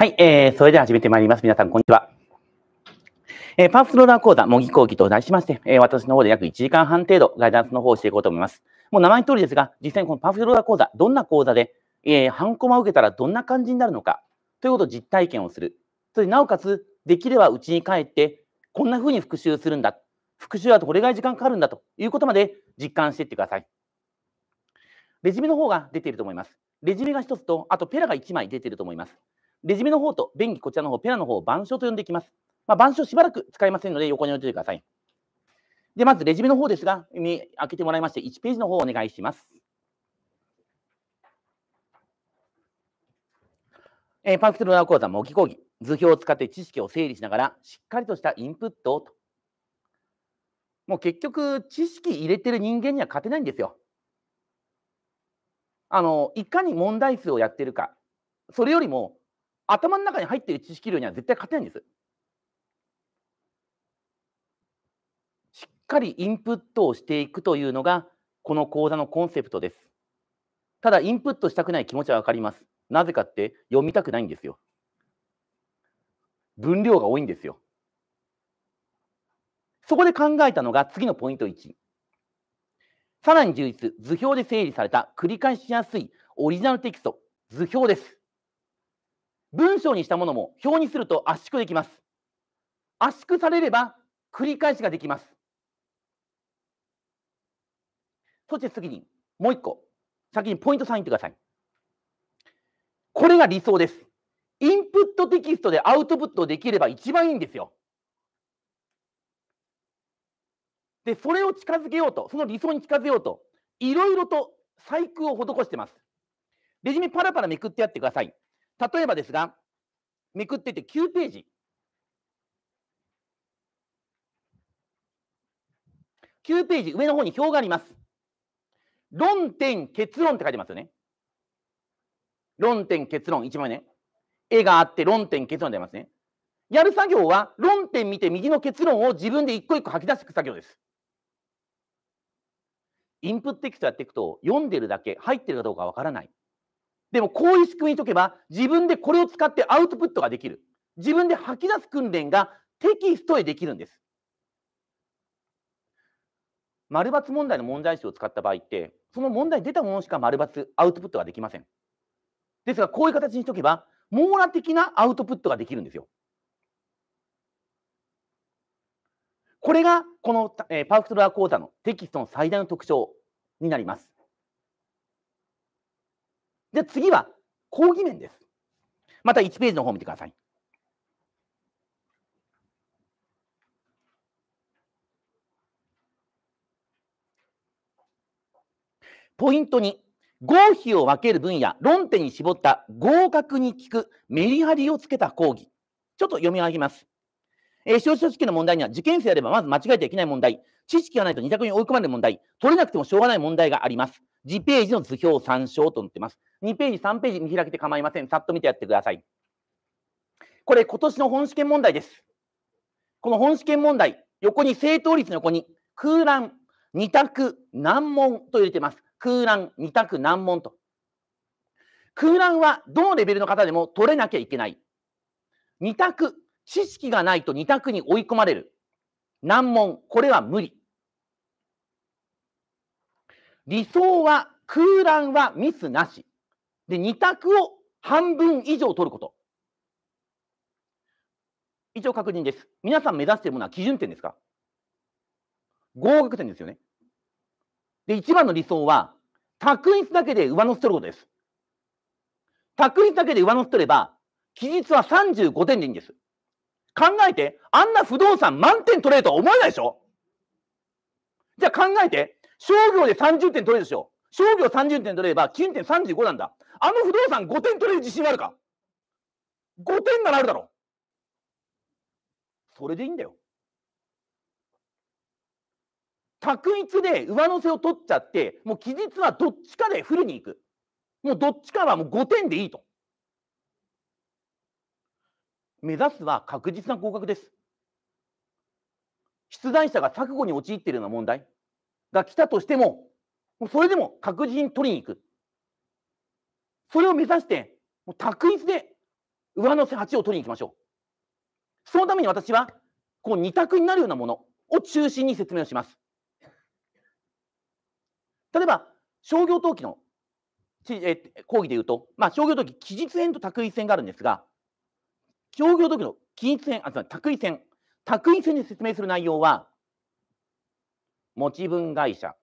はい、えー、それでは始めてまいります。皆さん、こんにちは。えー、パースローラー講座、模擬講義と題しまして、えー、私の方で約1時間半程度、ガイダンスの方をしていこうと思います。もう名前の通りですが、実際にこのパースローラー講座、どんな講座で、えー、ハンコマを受けたらどんな感じになるのか、ということを実体験をする。それなおかつ、できればうちに帰って、こんな風に復習するんだ。復習はこれぐらい時間かかるんだということまで実感していってください。レジュメの方が出ていると思います。レジュメが1つと、あとペラが1枚出ていると思います。レジメの方と便宜こちらの方、ペアの方を板書と呼んでいきます。まあ、板書しばらく使いませんので、横に置いておいてください。で、まずレジュメの方ですが、開けてもらいまして、1ページの方をお願いします。えー、パーフェクトロー講座模擬講義。図表を使って知識を整理しながら、しっかりとしたインプットをと。もう結局、知識入れてる人間には勝てないんですよ。あの、いかに問題数をやってるか、それよりも、頭の中に入っている知識量には絶対勝てないんです。しっかりインプットをしていくというのが、この講座のコンセプトです。ただ、インプットしたくない気持ちは分かります。なぜかって、読みたくないんですよ。分量が多いんですよ。そこで考えたのが次のポイント1。さらに充実、図表で整理された繰り返しやすいオリジナルテキスト、図表です。文章にしたものも表にすると圧縮できます。圧縮されれば繰り返しができます。そして次に、もう一個、先にポイント3言ってください。これが理想です。インプットテキストでアウトプットできれば一番いいんですよ。で、それを近づけようと、その理想に近づけようと、いろいろと細工を施してます。レジュメパラパラめくってやってください。例えばですが、めくっていて9ページ。9ページ、上の方に表があります。論点、結論って書いてますよね。論点、結論、1枚ね。絵があって論点、結論出ありますね。やる作業は論点見て右の結論を自分で一個一個吐き出していく作業です。インプットテキストやっていくと読んでるだけ入ってるかどうかわからない。でもこういう仕組みにしとけば自分でこれを使ってアウトプットができる。自分で吐き出す訓練がテキストへできるんです。丸抜問題の問題集を使った場合って、その問題に出たものしか丸抜アウトプットができません。ですが、こういう形にしとけば、網羅的なアウトプットができるんですよ。これがこの、えー、パーフェクトラー講座のテキストの最大の特徴になります。で、次は、講義面です。また1ページの方を見てください。ポイント2、合否を分ける分野、論点に絞った合格に効くメリハリをつけた講義。ちょっと読み上げます。えー、司法書式の問題には、受験生であればまず間違えてはいけない問題、知識がないと二択に追い込まれる問題、取れなくてもしょうがない問題があります。次ページの図表参照と載ってます。2ページ、3ページ見開けて構いません。さっと見てやってください。これ、今年の本試験問題です。この本試験問題、横に正答率の横に空欄、二択、難問と入れてます。空欄、二択、難問と。空欄はどのレベルの方でも取れなきゃいけない。二択、知識がないと二択に追い込まれる。難問、これは無理。理想は空欄はミスなし。で、2択を半分以上取ること。一応確認です。皆さん目指しているものは基準点ですか合格点ですよね。で、一番の理想は、択一だけで上乗せ取ることです。択一だけで上乗せ取れば、期日は35点でいいんです。考えて、あんな不動産満点取れるとは思えないでしょじゃあ考えて、商業で30点取れるでしょ。商業30点取れば、9点35なんだ。あの不動産5点取れる自信あるか ?5 点ならあるだろう。それでいいんだよ。択一で上乗せを取っちゃって、もう期日はどっちかでフルにいく。もうどっちかはもう5点でいいと。目指すは確実な合格です。出題者が錯誤に陥っているような問題。が来たとしても、それでも確実に取りに行く。それを目指して、もう択一で上乗せ8を取りに行きましょう。そのために私は、こう二択になるようなものを中心に説明をします。例えば、商業登記のえ講義で言うと、まあ、商業登記、期日編と択一編があるんですが、商業登記の期日編、あ、つまり択一編、択一編で説明する内容は、持ち分会社、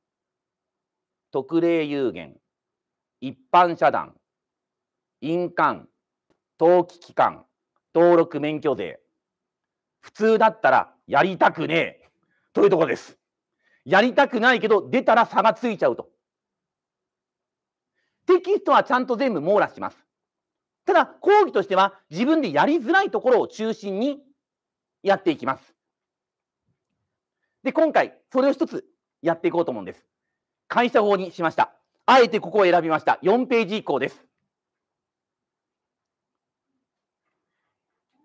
特例有限、一般社団、印鑑、登記機関、登録免許税。普通だったらやりたくねえというところです。やりたくないけど出たら差がついちゃうと。テキストはちゃんと全部網羅します。ただ講義としては自分でやりづらいところを中心にやっていきます。で、今回、それを一つやっていこうと思うんです。会社法にしました。あえてここを選びました。4ページ以降です。い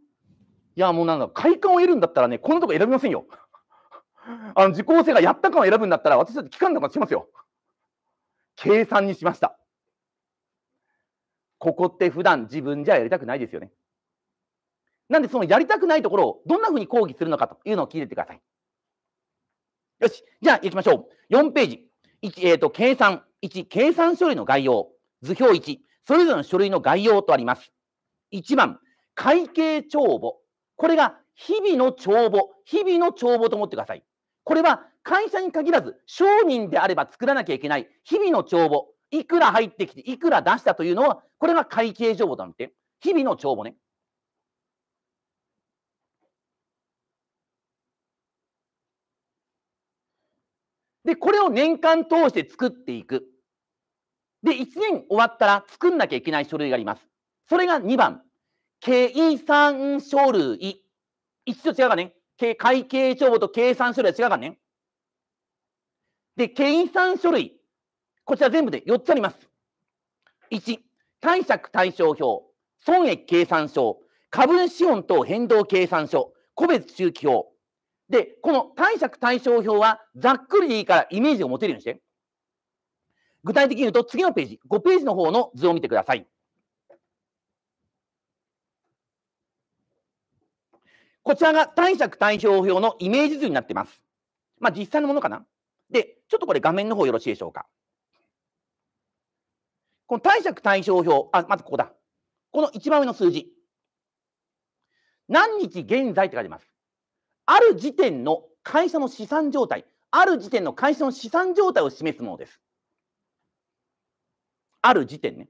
や、もうなんだ、快感を得るんだったらね、こんなとこ選びませんよ。あの、受講生がやった感を選ぶんだったら、私だって期間とかしますよ。計算にしました。ここって普段自分じゃやりたくないですよね。なんで、そのやりたくないところをどんなふうに講義するのかというのを聞いててください。よし、じゃあ行きましょう。4ページ。1、えー、と、計算。1、計算書類の概要。図表1。それぞれの書類の概要とあります。1番、会計帳簿。これが日々の帳簿。日々の帳簿と思ってください。これは会社に限らず、商人であれば作らなきゃいけない日々の帳簿。いくら入ってきて、いくら出したというのは、これが会計帳簿だって。日々の帳簿ね。で、これを年間通して作っていく。で、1年終わったら作んなきゃいけない書類があります。それが2番、計算書類。一度違うかね。会計帳簿と計算書類は違うかね。で、計算書類。こちら全部で4つあります。1、貸借対照表、損益計算書、株主資本等変動計算書、個別周期表、で、この貸借対照表はざっくりでいいからイメージを持てるようにして。具体的に言うと次のページ、5ページの方の図を見てください。こちらが貸借対照表のイメージ図になっています。まあ実際のものかな。で、ちょっとこれ画面の方よろしいでしょうか。この貸借対照表、あ、まずここだ。この一番上の数字。何日現在って書いてます。ある時点の会社の資産状態、ある時点の会社の資産状態を示すものです。ある時点ね。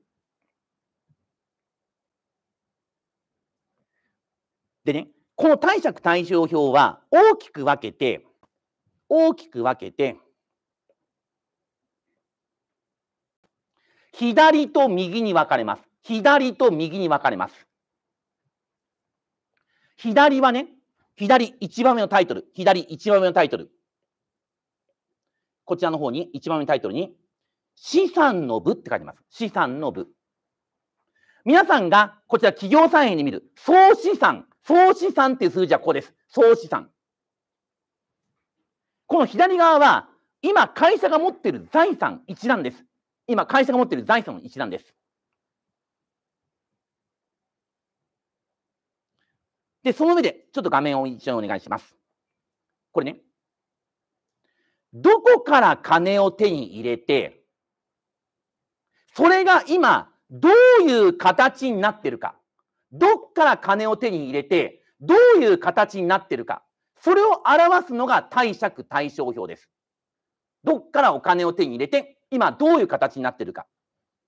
でね、この貸借対照表は大きく分けて、大きく分けて、左と右に分かれます。左と右に分かれます。左はね、左1番目のタイトル、左1番目のタイトル。こちらの方に、1番目のタイトルに、資産の部って書いてます。資産の部。皆さんがこちら企業産円に見る総資産、総資産っていう数字はここです。総資産。この左側は今会社が持っている財産一覧です。今会社が持っている財産の一覧です。で、その上で、ちょっと画面を一緒にお願いします。これね。どこから金を手に入れて、それが今、どういう形になってるか。どっから金を手に入れて、どういう形になってるか。それを表すのが貸借対照表です。どっからお金を手に入れて、今どういう形になってるか。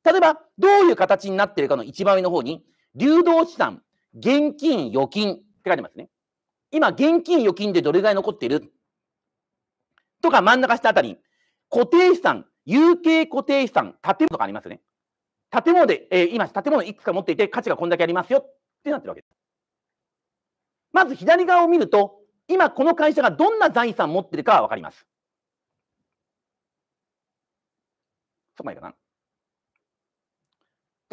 例えば、どういう形になってるかの一番上の方に、流動資産、現金、預金って書いてますね。今、現金、預金でどれぐらい残っているとか、真ん中下あたり、固定資産、有形固定資産、建物とかありますね。建物で、えー、今、建物いくつか持っていて、価値がこんだけありますよってなってるわけです。まず左側を見ると、今この会社がどんな財産持ってるかは分かります。そこまでかな。じ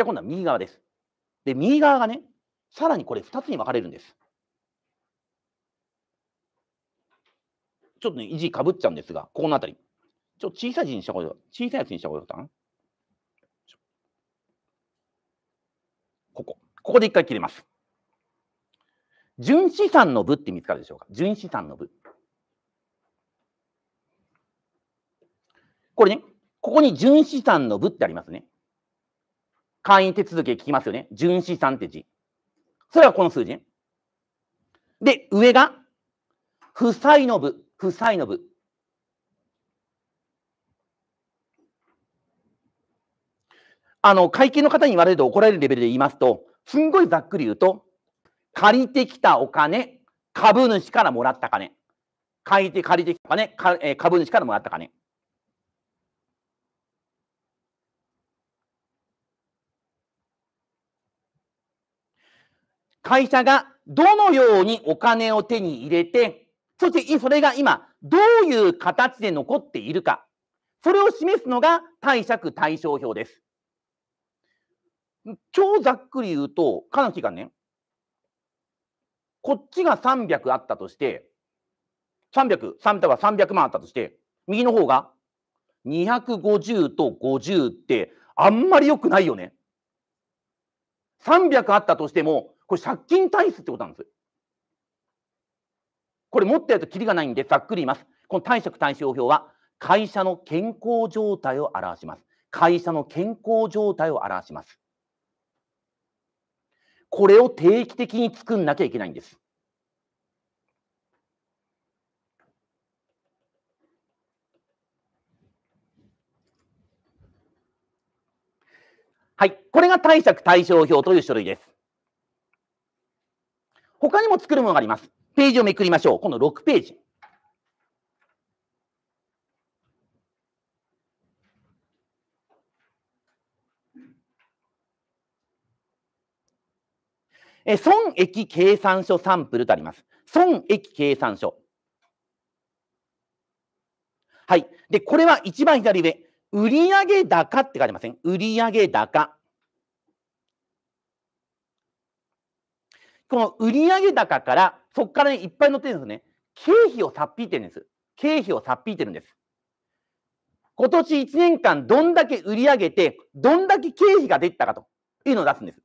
ゃあ今度は右側です。で、右側がね、さらにこれ2つに分かれるんです。ちょっとね、意地かぶっちゃうんですが、ここのあたり。ちょっと小さい字にしたうが小さいやつにしたうがいかな。ここ。ここで一回切れます。純資産の部って見つかるでしょうか純資産の部。これね、ここに純資産の部ってありますね。会員手続き聞きますよね。純資産って字。それがこの数字で、上が、負債の部、負債の部。あの、会計の方に言われると怒られるレベルで言いますと、すんごいざっくり言うと、借りてきたお金、株主からもらった金。借りて、借りてきたお金、かえ株主からもらった金。会社がどのようにお金を手に入れて、そしてそれが今、どういう形で残っているか、それを示すのが貸借対照表です。超ざっくり言うと、かなきがね、こっちが300あったとして、300、300は300万あったとして、右の方が250と50ってあんまり良くないよね。300あったとしても、これ借金体質ってことなんです。これ持ってるときりがないんで、ざっくり言います。この貸借対照表は、会社の健康状態を表します。会社の健康状態を表します。これを定期的に作んなきゃいけないんです。はい、これが貸借対照表という書類です。他にも作るものがあります。ページをめくりましょう。今度6ページ。え損益計算書サンプルとあります。損益計算書。はい。で、これは一番左上。売上高って書いてません。売上高。この売上高から、そこから、ね、いっぱい載ってるんですね。経費をさっぴいてるんです。経費をさっぴいてるんです。今年1年間、どんだけ売り上げて、どんだけ経費が出てたかというのを出すんです。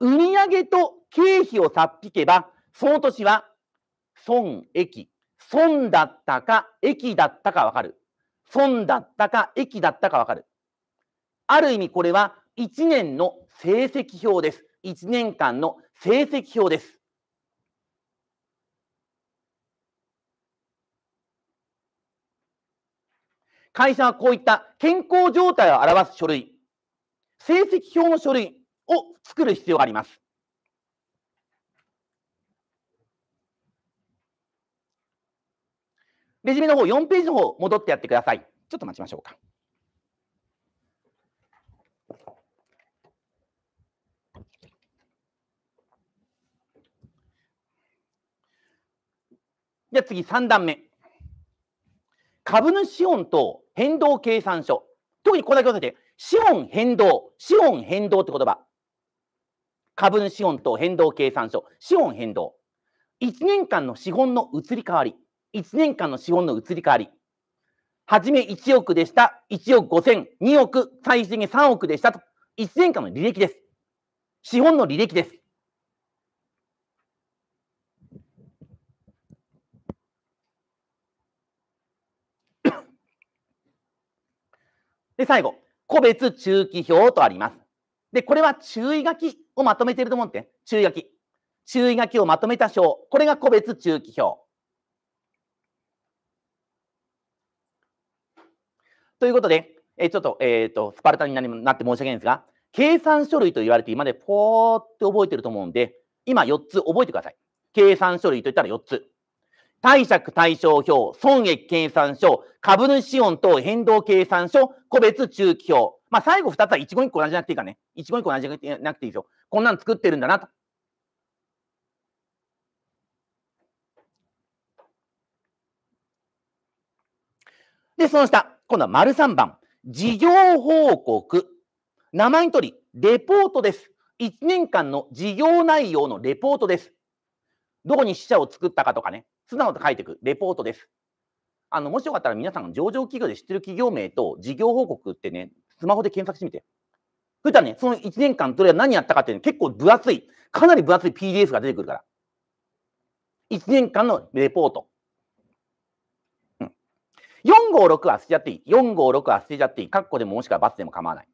売上と経費をさっぴけば、その年は損益。損だったか、益だったかわかる。損だったか、益だったかわかる。ある意味これは1年の成績表です。1年間の成績表です。会社はこういった健康状態を表す書類、成績表の書類を作る必要があります。レジュメの方、4ページの方、戻ってやってください。ちょっと待ちましょうか。じゃあ次3段目。株主資本と変動計算書。特にここだけ押さえて、資本変動、資本変動って言葉。株主資本と変動計算書、資本変動。1年間の資本の移り変わり。1年間の資本の移り変わり。はじめ1億でした。1億5000、2億、最終的に3億でしたと。1年間の履歴です。資本の履歴です。で、最後、個別中期表とあります。で、これは注意書きをまとめていると思うんで注意書き。注意書きをまとめた章。これが個別中期表。ということで、えちょっと、えっ、ー、と、スパルタになって申し訳ないんですが、計算書類と言われて今でぽーって覚えてると思うんで、今4つ覚えてください。計算書類といったら4つ。貸借対照表、損益計算書、株主資本等変動計算書、個別中期表。まあ、最後2つは一言一個同じじゃなくていいかね。一言一個同じじゃなくていいですよ。こんなの作ってるんだなと。で、その下、今度は丸3番。事業報告。名前にとり、レポートです。1年間の事業内容のレポートです。どこに支社を作ったかとかね、素直と書いていくレポートです。あのもしよかったら皆さん、上場企業で知ってる企業名と事業報告ってね、スマホで検索してみて。そしたらね、その1年間、それは何やったかって、いね、結構分厚い、かなり分厚い PDF が出てくるから。1年間のレポート。うん、456は捨てちゃっていい。456は捨てちゃっていい。カッコでももしくは×でも構わない。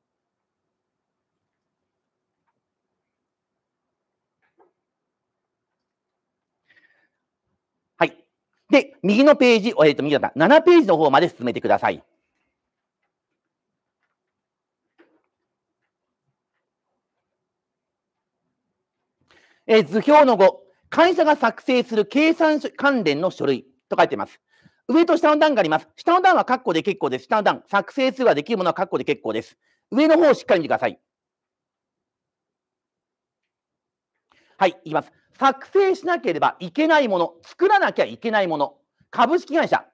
で、右のページ、えっ、ー、と、右だった、7ページの方まで進めてください。えー、図表の5、会社が作成する計算関連の書類と書いてます。上と下の段があります。下の段は括弧で結構です。下の段、作成数ができるものは括弧で結構です。上の方をしっかり見てください。はい、いきます。作成しなければいけないもの、作らなきゃいけないもの、株式会社、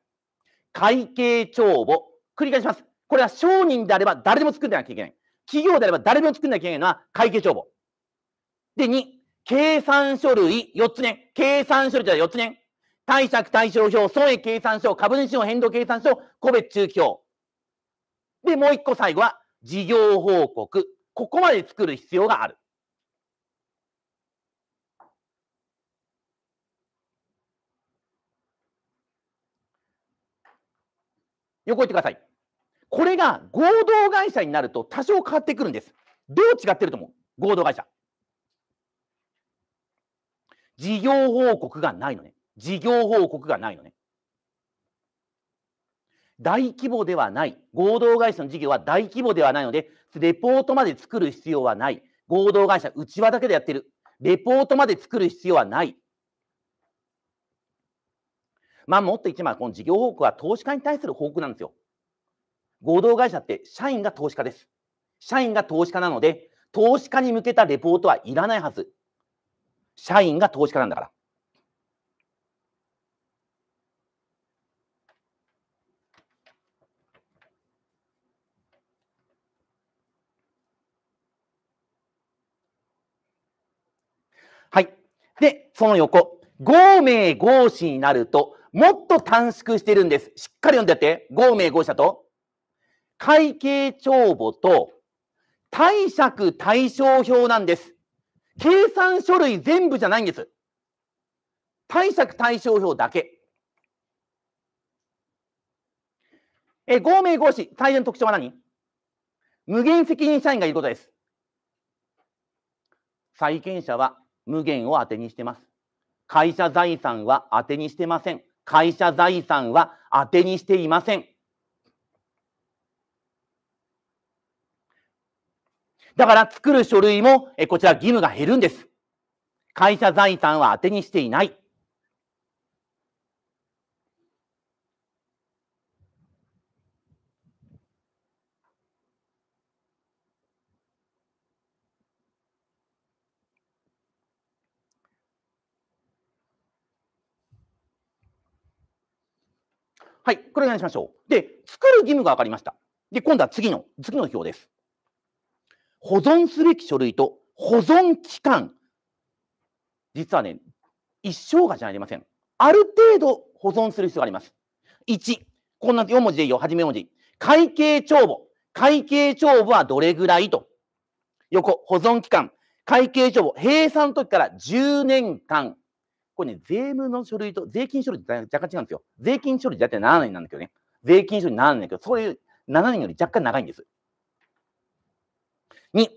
会計帳簿、繰り返します。これは商人であれば誰でも作んなきゃいけない。企業であれば誰でも作んなきゃいけないのは会計帳簿。で、2、計算書類4つ年。計算書類じゃ4つ年。貸借対照表、損益計算書、株主の変動計算書、個別中期表。で、もう1個最後は事業報告。ここまで作る必要がある。横行ってください。これが合同会社になると多少変わってくるんです。どう違ってると思う合同会社。事業報告がないのね。事業報告がないのね。大規模ではない。合同会社の事業は大規模ではないので、レポートまで作る必要はない。合同会社、うちわだけでやってる。レポートまで作る必要はない。まあ、もっと言ってまこの事業報告は投資家に対する報告なんですよ。合同会社って社員が投資家です。社員が投資家なので、投資家に向けたレポートはいらないはず。社員が投資家なんだから。はい。で、その横、5名合資になると、もっと短縮してるんです。しっかり読んでやって。合名合社と、会計帳簿と、貸借対照表なんです。計算書類全部じゃないんです。貸借対照表だけ。え、合名合資、最大の特徴は何無限責任社員がいることです。債権者は無限を当てにしてます。会社財産は当てにしてません。会社財産は当てにしていません。だから作る書類も、えこちら義務が減るんです。会社財産は当てにしていない。はい、これぐらいしましょう。で、作る義務が分かりました。で、今度は次の、次の表です。保存すべき書類と保存期間。実はね、一生がじゃありません。ある程度保存する必要があります。1、こんな4文字でいいよ、初め文字。会計帳簿。会計帳簿はどれぐらいと。横、保存期間。会計帳簿、閉鎖の時から10年間。これね、税務の書類と、税金書類って若干違うんですよ。税金書類って7年なんだけどね。税金書類7年だけど、そういう7年より若干長いんです。2、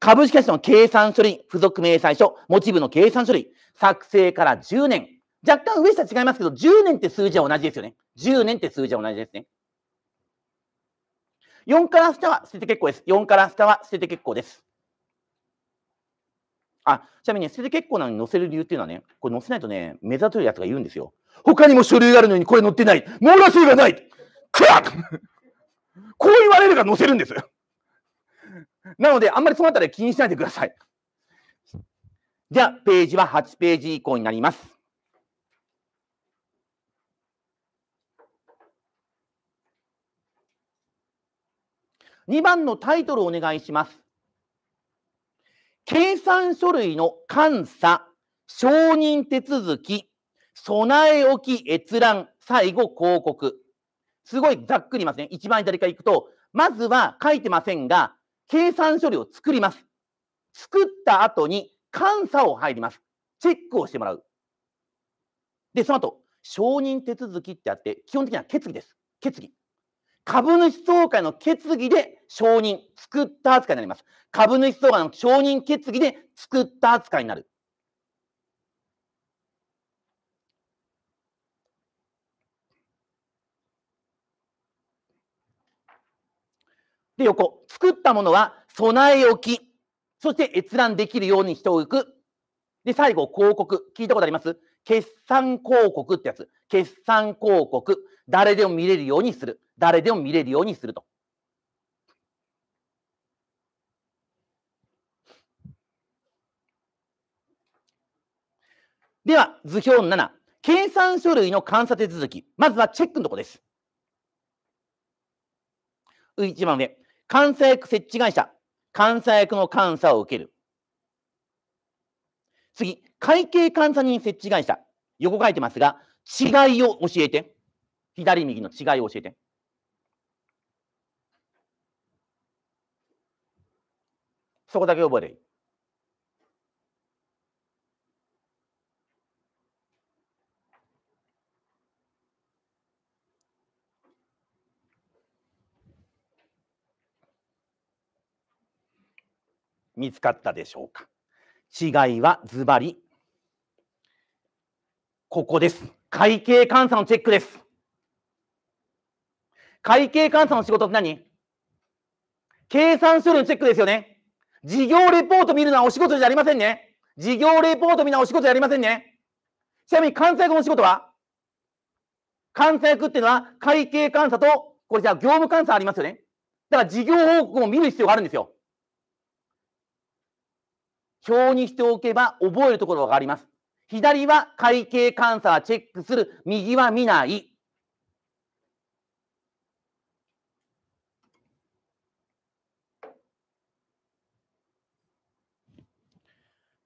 株式会社の計算書類、付属明細書、モチブの計算書類、作成から10年。若干上下違いますけど、10年って数字は同じですよね。10年って数字は同じですね。4から下は捨てて結構です。4から下は捨てて結構です。あ、ちなみにね、捨てて結構なのに載せる理由っていうのはね、これ載せないとね、目立てるやつが言うんですよ。他にも書類があるのにこれ載ってない網羅数がないクラッこう言われるから載せるんです。なので、あんまりそのあたり気にしないでください。じゃあ、ページは8ページ以降になります。2番のタイトルお願いします。計算書類の監査、承認手続き、備え置き閲覧、最後広告。すごいざっくりますね。一番左から行くと、まずは書いてませんが、計算処理を作ります。作った後に監査を入ります。チェックをしてもらう。で、その後、承認手続きってあって、基本的には決議です。決議。株主総会の決議で承認、作った扱いになります。株主総会の承認決議で作った扱いになる。で、横。作ったものは備え置き。そして閲覧できるようにしておく。で、最後、広告。聞いたことあります決算広告ってやつ。決算広告。誰でも見れるようにする。誰でも見れるようにすると。では、図表7、計算書類の監査手続き。まずはチェックのとこです。一番上。監査役設置会社、監査役の監査を受ける。次、会計監査人設置会社。横書いてますが、違いを教えて。左右の違いを教えて。そこだけ覚えれいい。見つかったでしょうか違いはズバリここです会計監査のチェックです会計監査の仕事って何計算書類のチェックですよね。事業レポート見るのはお仕事じゃありませんね。事業レポート見るのはお仕事じゃありませんね。ちなみに監査役の仕事は監査役っていうのは会計監査と、これじゃあ業務監査ありますよね。だから事業報告も見る必要があるんですよ。表にしておけば覚えるところがあります。左は会計監査チェックする、右は見ない。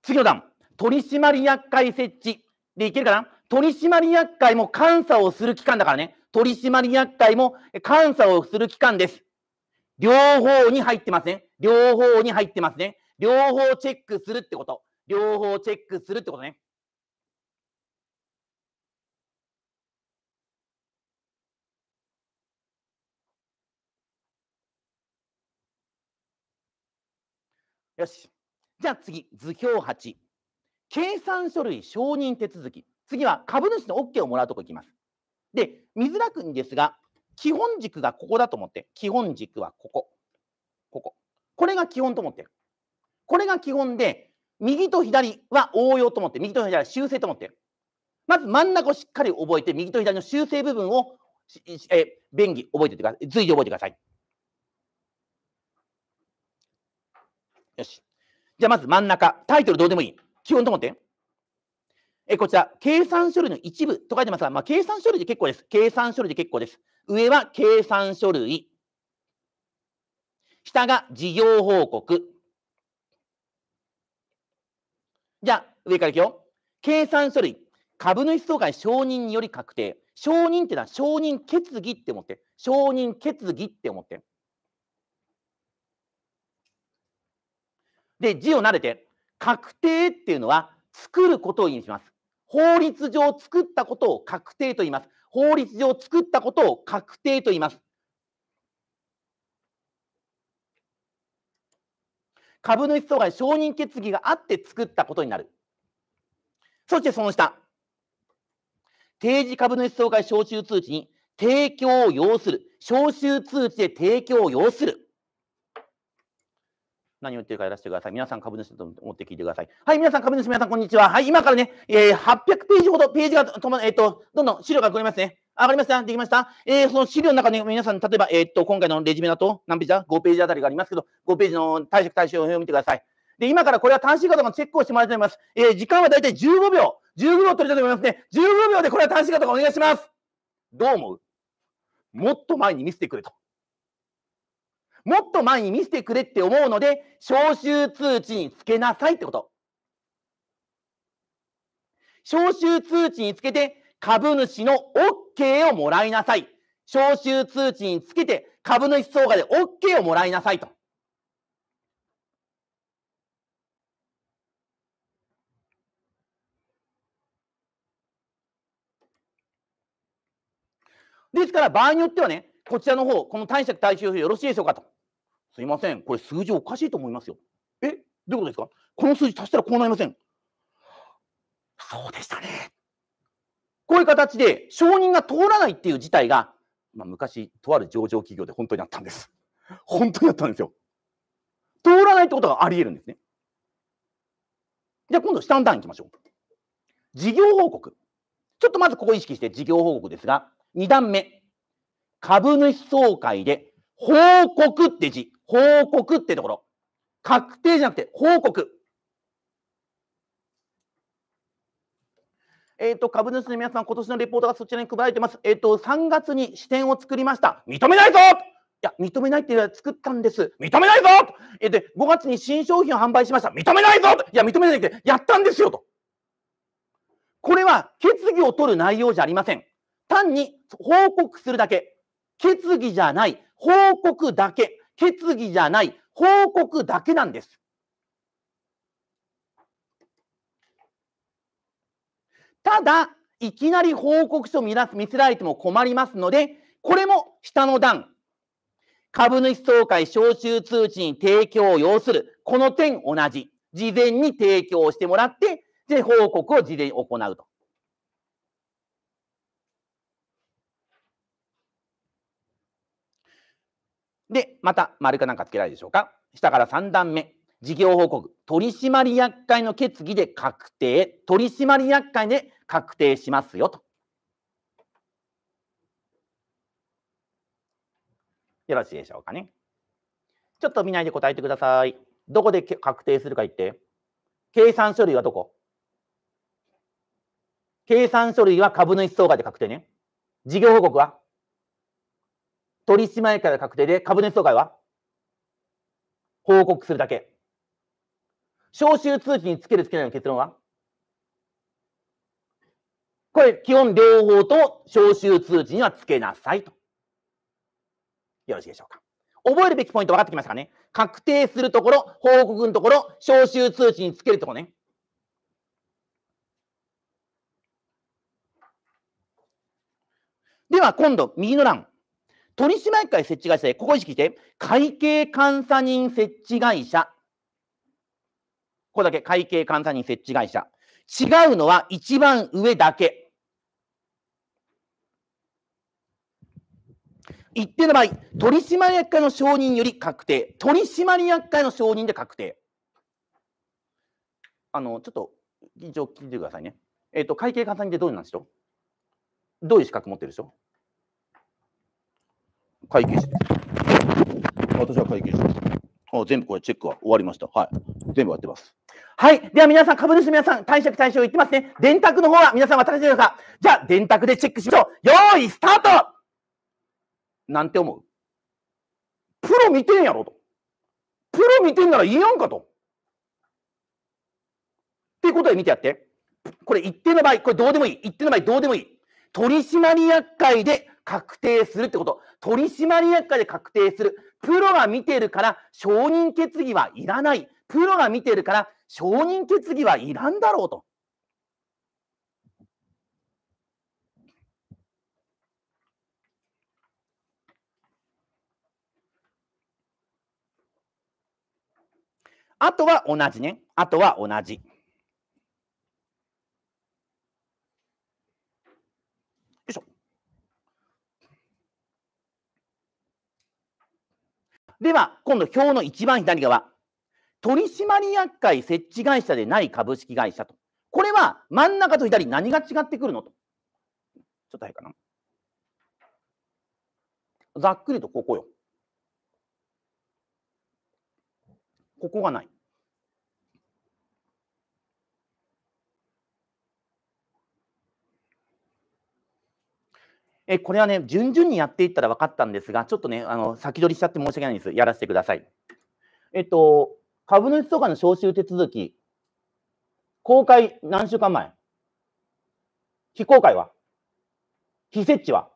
次の段、取締役会設置でいけるかな取締役会も監査をする機関だからね。取締役会も監査をする機関です。両方に入ってますね。両方に入ってますね。両方チェックするってこと。両方チェックするってことね。よし。じゃあ次、図表8。計算書類承認手続き。次は株主の OK をもらうとこいきます。で、見づらくんですが、基本軸がここだと思って、基本軸はここ。ここ。これが基本と思ってる。これが基本で、右と左は応用と思って、右と左は修正と思ってる。まず真ん中をしっかり覚えて、右と左の修正部分を、え、便宜覚えててください。随時覚えてください。よし。じゃあまず真ん中、タイトルどうでもいい。基本と思って。えこちら、計算書類の一部と書いてますが、まあ、計算書類で結構です。計算書類で結構です。上は計算書類。下が事業報告。じゃあ、上からいくよ。計算書類。株主総会承認により確定。承認ってのは承認決議って思って。承認決議って思って。で、字を慣れて、確定っていうのは作ることを意味します。法律上作ったことを確定と言います。法律上作ったことを確定と言います。株主総会承認決議があって作ったことになる。そしてその下、定時株主総会招集通知に提供を要する、招集通知で提供を要する。何を言ってるかやらせてください。皆さん株主だと思って聞いてください。はい、皆さん株主、皆さんこんにちは。はい、今からね、えー、800ページほど、ページが止ま、えっ、ー、と、どんどん資料が来れますね。上がりましたできましたえー、その資料の中に、ね、皆さん、例えば、えっと、今回のレジュメだと、何ページだ ?5 ページあたりがありますけど、5ページの対策対象表を見てください。で、今からこれは単身型のチェックをしてもらいたいと思います。えー、時間はだいたい15秒。15秒取りたいと思いますね。15秒でこれは単身型お願いします。どう思うもっと前に見せてくれと。もっと前に見せてくれって思うので、招集通知につけなさいってこと。招集通知につけて株主の OK をもらいなさい。招集通知につけて株主総会で OK をもらいなさいと。ですから場合によってはね、こちらの方、この貸借対照表よろしいでしょうかと。すいません、これ数字おかしいと思いますよ。え、どういうことですかこの数字足したらこうなりません。そうでしたね。こういう形で承認が通らないっていう事態が、まあ、昔、とある上場企業で本当にあったんです。本当にあったんですよ。通らないってことがあり得るんですね。じゃあ今度下の段いきましょう。事業報告。ちょっとまずここ意識して事業報告ですが、2段目。株主総会で、報告って字、報告ってところ。確定じゃなくて、報告。えっ、ー、と、株主の皆さん、今年のレポートがそちらに配られてます。えっ、ー、と、3月に支店を作りました。認めないぞいや、認めないって作ったんです。認めないぞえで、5月に新商品を販売しました。認めないぞいや、認めないってやったんですよと。これは決議を取る内容じゃありません。単に報告するだけ。決議じゃない、報告だけ。決議じゃない、報告だけなんです。ただ、いきなり報告書を見せられても困りますので、これも下の段、株主総会招集通知に提供を要する、この点同じ。事前に提供してもらって、で、報告を事前に行うと。で、また、丸かなんかつけないでしょうか。下から3段目。事業報告。取締役会の決議で確定。取締役会で確定しますよと。よろしいでしょうかね。ちょっと見ないで答えてください。どこで確定するか言って。計算書類はどこ計算書類は株主総会で確定ね。事業報告は取締役から確定で株主総会は報告するだけ。招集通知につけるつけないの結論はこれ、基本両方と招集通知にはつけなさいと。よろしいでしょうか。覚えるべきポイント分かってきましたかね確定するところ、報告のところ、招集通知につけるところね。では今度、右の欄。取締役会設置会社で、ここ意識して、会計監査人設置会社。ここだけ、会計監査人設置会社。違うのは一番上だけ。一定の場合、取締役会の承認より確定。取締役会の承認で確定。あの、ちょっと、一応聞いてくださいね。えっ、ー、と、会計監査人ってどういう人どういう資格持ってるでしょ会計して。私は会計して。あ全部これチェックは終わりました。はい。全部やってます。はい。では皆さん、株主の皆さん、貸借対象言ってますね。電卓の方は皆さん渡しいでしかじゃあ、電卓でチェックしましょう。ーい、スタートなんて思うプロ見てんやろと。プロ見てんならいいやんかと。っていうことで見てやって。これ一定の場合、これどうでもいい。一定の場合どうでもいい。取締役会で確定するってこと。取締役会で確定する。プロが見てるから承認決議はいらない。プロが見てるから承認決議はいらんだろうと。あとは同じね。あとは同じ。では、今度表の一番左側。取締役会設置会社でない株式会社と。これは真ん中と左、何が違ってくるのと。ちょっと早いかな。ざっくりとここよ。ここがない。えこれはね、順々にやっていったら分かったんですが、ちょっとね、あの先取りしちゃって申し訳ないんです。やらせてください。えっと、株主総会の招集手続き、公開何週間前非公開は非設置は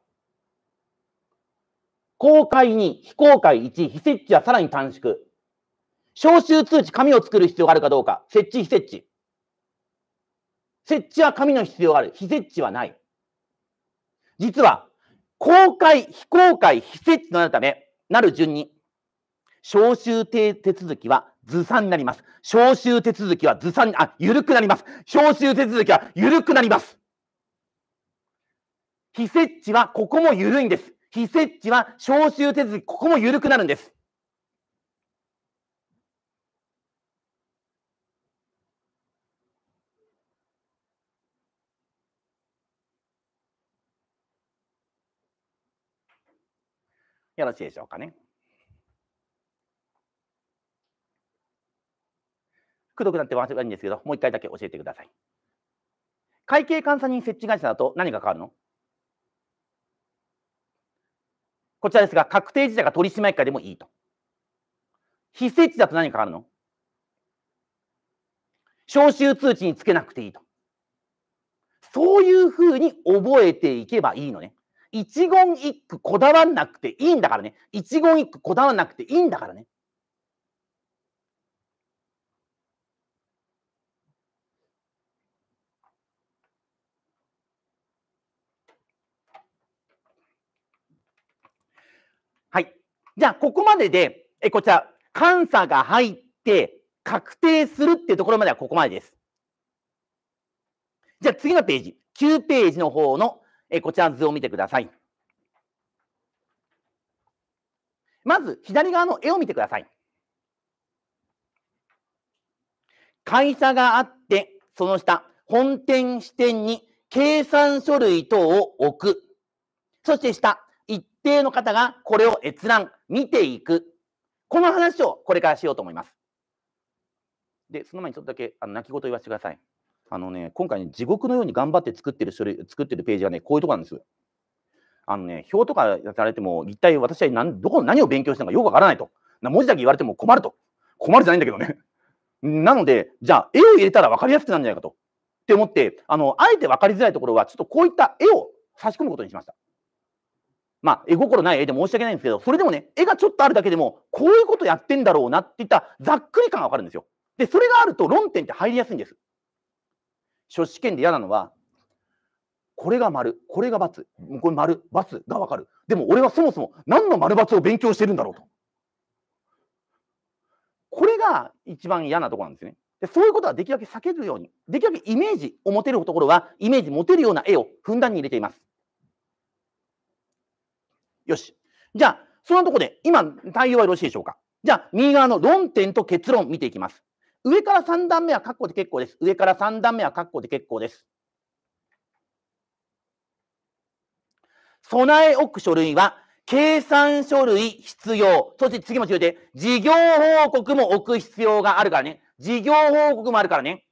公開2、非公開1、非設置はさらに短縮。招集通知、紙を作る必要があるかどうか。設置、非設置。設置は紙の必要がある。非設置はない。実は、公開、非公開、非設置となるため、なる順に、招集手続きはずさんになります。招集手続きはずさん、あ、緩くなります。招集手続きは緩くなります。非設置はここも緩いんです。非設置は招集手続き、ここも緩くなるんです。よろしいでしょうかね。くどくなって忘ればいいんですけど、もう一回だけ教えてください。会計監査人設置会社だと何が変わるのこちらですが、確定自体が取締役会でもいいと。非設置だと何が変わるの招集通知につけなくていいと。そういうふうに覚えていけばいいのね。一言一句こだわんなくていいんだからね。一言一句こだわんなくていいんだからね。はい。じゃあ、ここまでで、えこちら、監査が入って確定するっていうところまではここまでです。じゃあ、次のページ、9ページの方のえこちら図を見てください。まず、左側の絵を見てください。会社があって、その下、本店支店に計算書類等を置く。そして下、一定の方がこれを閲覧、見ていく。この話をこれからしようと思います。で、その前にちょっとだけあの泣き言言わせてください。あのね、今回ね、地獄のように頑張って作ってる書類作ってるページがね、こういうとこなんです。あのね、表とかやられても、一体私は何どこ何を勉強したのかよくわからないと。な文字だけ言われても困ると。困るじゃないんだけどね。なので、じゃあ、絵を入れたら分かりやすくなるんじゃないかと。って思って、あのあえて分かりづらいところは、ちょっとこういった絵を差し込むことにしました。まあ、絵心ない絵で申し訳ないんですけど、それでもね、絵がちょっとあるだけでも、こういうことやってんだろうなっていったざっくり感が分かるんですよ。で、それがあると論点って入りやすいんです。初試験で嫌なのは、これが丸、これが×、もうこれ丸、×が分かる。でも俺はそもそも何の丸×を勉強してるんだろうと。これが一番嫌なところなんですね。でそういうことはできるだけ避けるように、できるだけイメージを持てるところは、イメージ持てるような絵をふんだんに入れています。よし。じゃあ、そのとこで、今、対応はよろしいでしょうか。じゃあ、右側の論点と結論見ていきます。上から3段目は括弧で結構です。上から3段目は括弧で結構です。備え置く書類は、計算書類必要。そして次も重要で、事業報告も置く必要があるからね。事業報告もあるからね。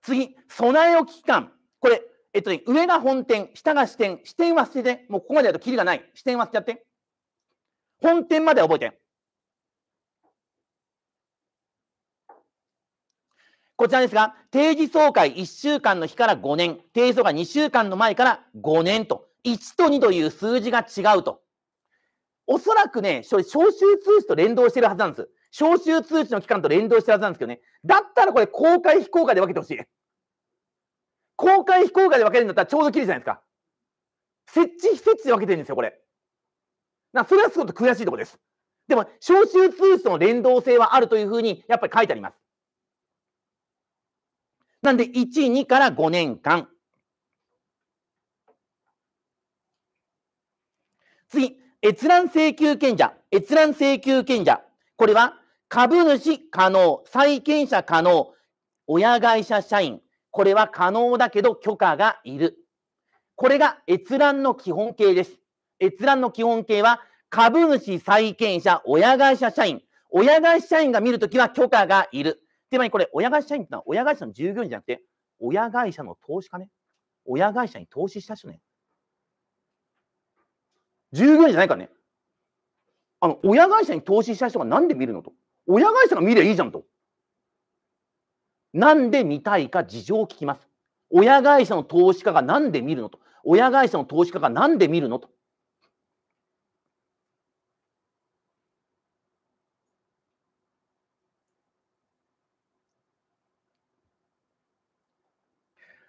次、備え置き期間。えっとね、上が本店、下が支店、支店は捨てて、もうここまでだとキリがない。支店は捨てちゃって。本店までは覚えて。こちらですが、定時総会1週間の日から5年、定時総会2週間の前から5年と、1と2という数字が違うと。おそらくね、招集通知と連動してるはずなんです。招集通知の期間と連動してるはずなんですけどね。だったらこれ、公開非公開で分けてほしい。公開非公開で分けるんだったらちょうどきりじゃないですか。設置非設置で分けてるんですよ、これ。なそれはすごく悔しいところです。でも、招集通知との連動性はあるというふうに、やっぱり書いてあります。なんで、1、2から5年間。次、閲覧請求権者。閲覧請求権者。これは、株主可能、債権者可能、親会社社員、これは可能だけど許可がいる。これが閲覧の基本形です。閲覧の基本形は、株主、債権者、親会社社員。親会社社員が見るときは許可がいる。つまりこれ、親会社社員ってのは、親会社の従業員じゃなくて、親会社の投資家ね。親会社に投資した人ね。従業員じゃないからね。あの、親会社に投資した人がなんで見るのと。親会社が見りゃいいじゃんと。なんで見たいか事情を聞きます。親会社の投資家が何で見るのと。親会社の投資家が何で見るのと。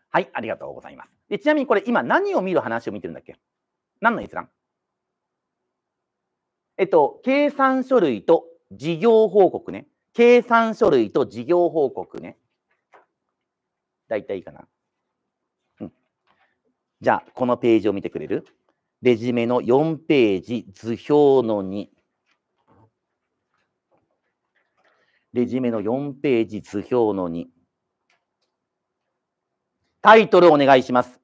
はい、ありがとうございます。でちなみにこれ、今何を見る話を見てるんだっけ何の閲覧えっと、計算書類と事業報告ね。計算書類と事業報告ね。大体いいかな。うん。じゃあ、このページを見てくれるレジュメの4ページ、図表の2。レジュメの4ページ、図表の2。タイトルお願いします。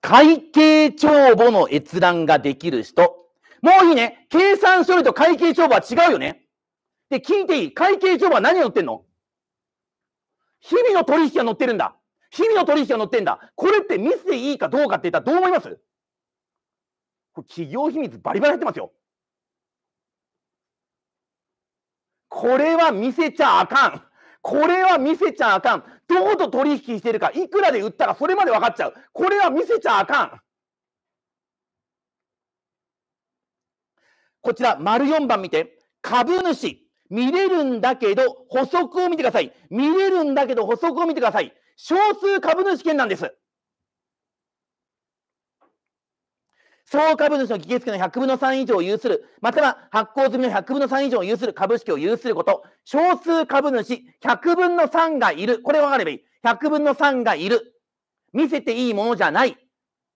会計帳簿の閲覧ができる人。もういいね。計算書類と会計帳簿は違うよね。で、聞いていい。会計帳簿は何が載ってんの日々の取引が載ってるんだ。日々の取引が載ってんだ。これってミスでいいかどうかって言ったらどう思いますこれ企業秘密バリバリ入ってますよ。これは見せちゃあかん。これは見せちゃあかん。どうと取引してるか、いくらで売ったか、それまで分かっちゃう。これは見せちゃあかん。こちら、丸4番見て。株主、見れるんだけど、補足を見てください。見れるんだけど、補足を見てください。少数株主権なんです。総株主の議決権の100分の3以上を有する、または発行済みの100分の3以上を有する株式を有すること、少数株主100分の3がいる。これ分かればいい。100分の3がいる。見せていいものじゃない。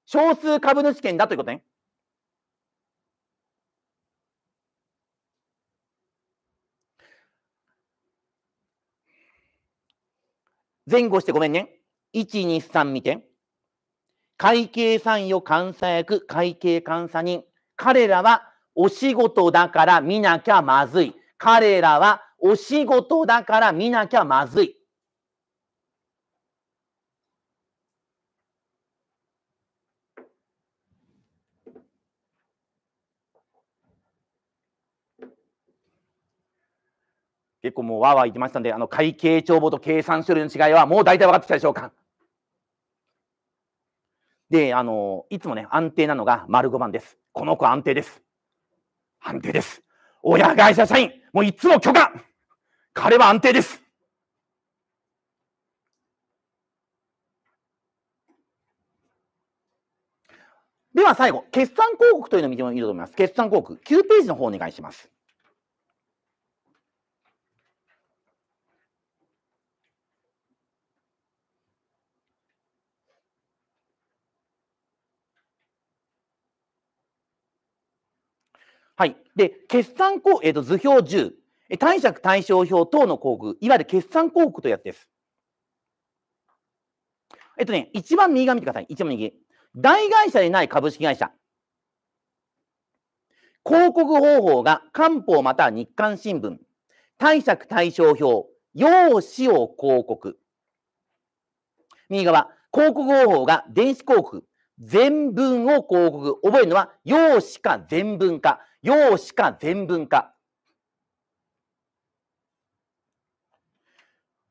少数株主権だということね。前後してごめんね。1、2、3見て。会計参与監査役、会計監査人。彼らはお仕事だから見なきゃまずい。彼らはお仕事だから見なきゃまずい。結構もうわーわー言ってましたんで、あの会計帳簿と計算書類の違いはもう大体分かってきたでしょうか。で、あの、いつもね、安定なのが丸5番です。この子安定です。安定です。親会社社員、もういつも許可彼は安定です。では最後、決算広告というのを見てもいいと思います。決算広告、9ページの方お願いします。はい。で、決算項、えっ、ー、と、図表10、貸借対照表等の広告。いわゆる決算広告というやつです。えっとね、一番右側見てください。一番右。大会社でない株式会社。広告方法が官報または日刊新聞。貸借対照表。用紙を広告。右側。広告方法が電子広告。全文を広告。覚えるのは、用紙か全文か。用紙か全文か。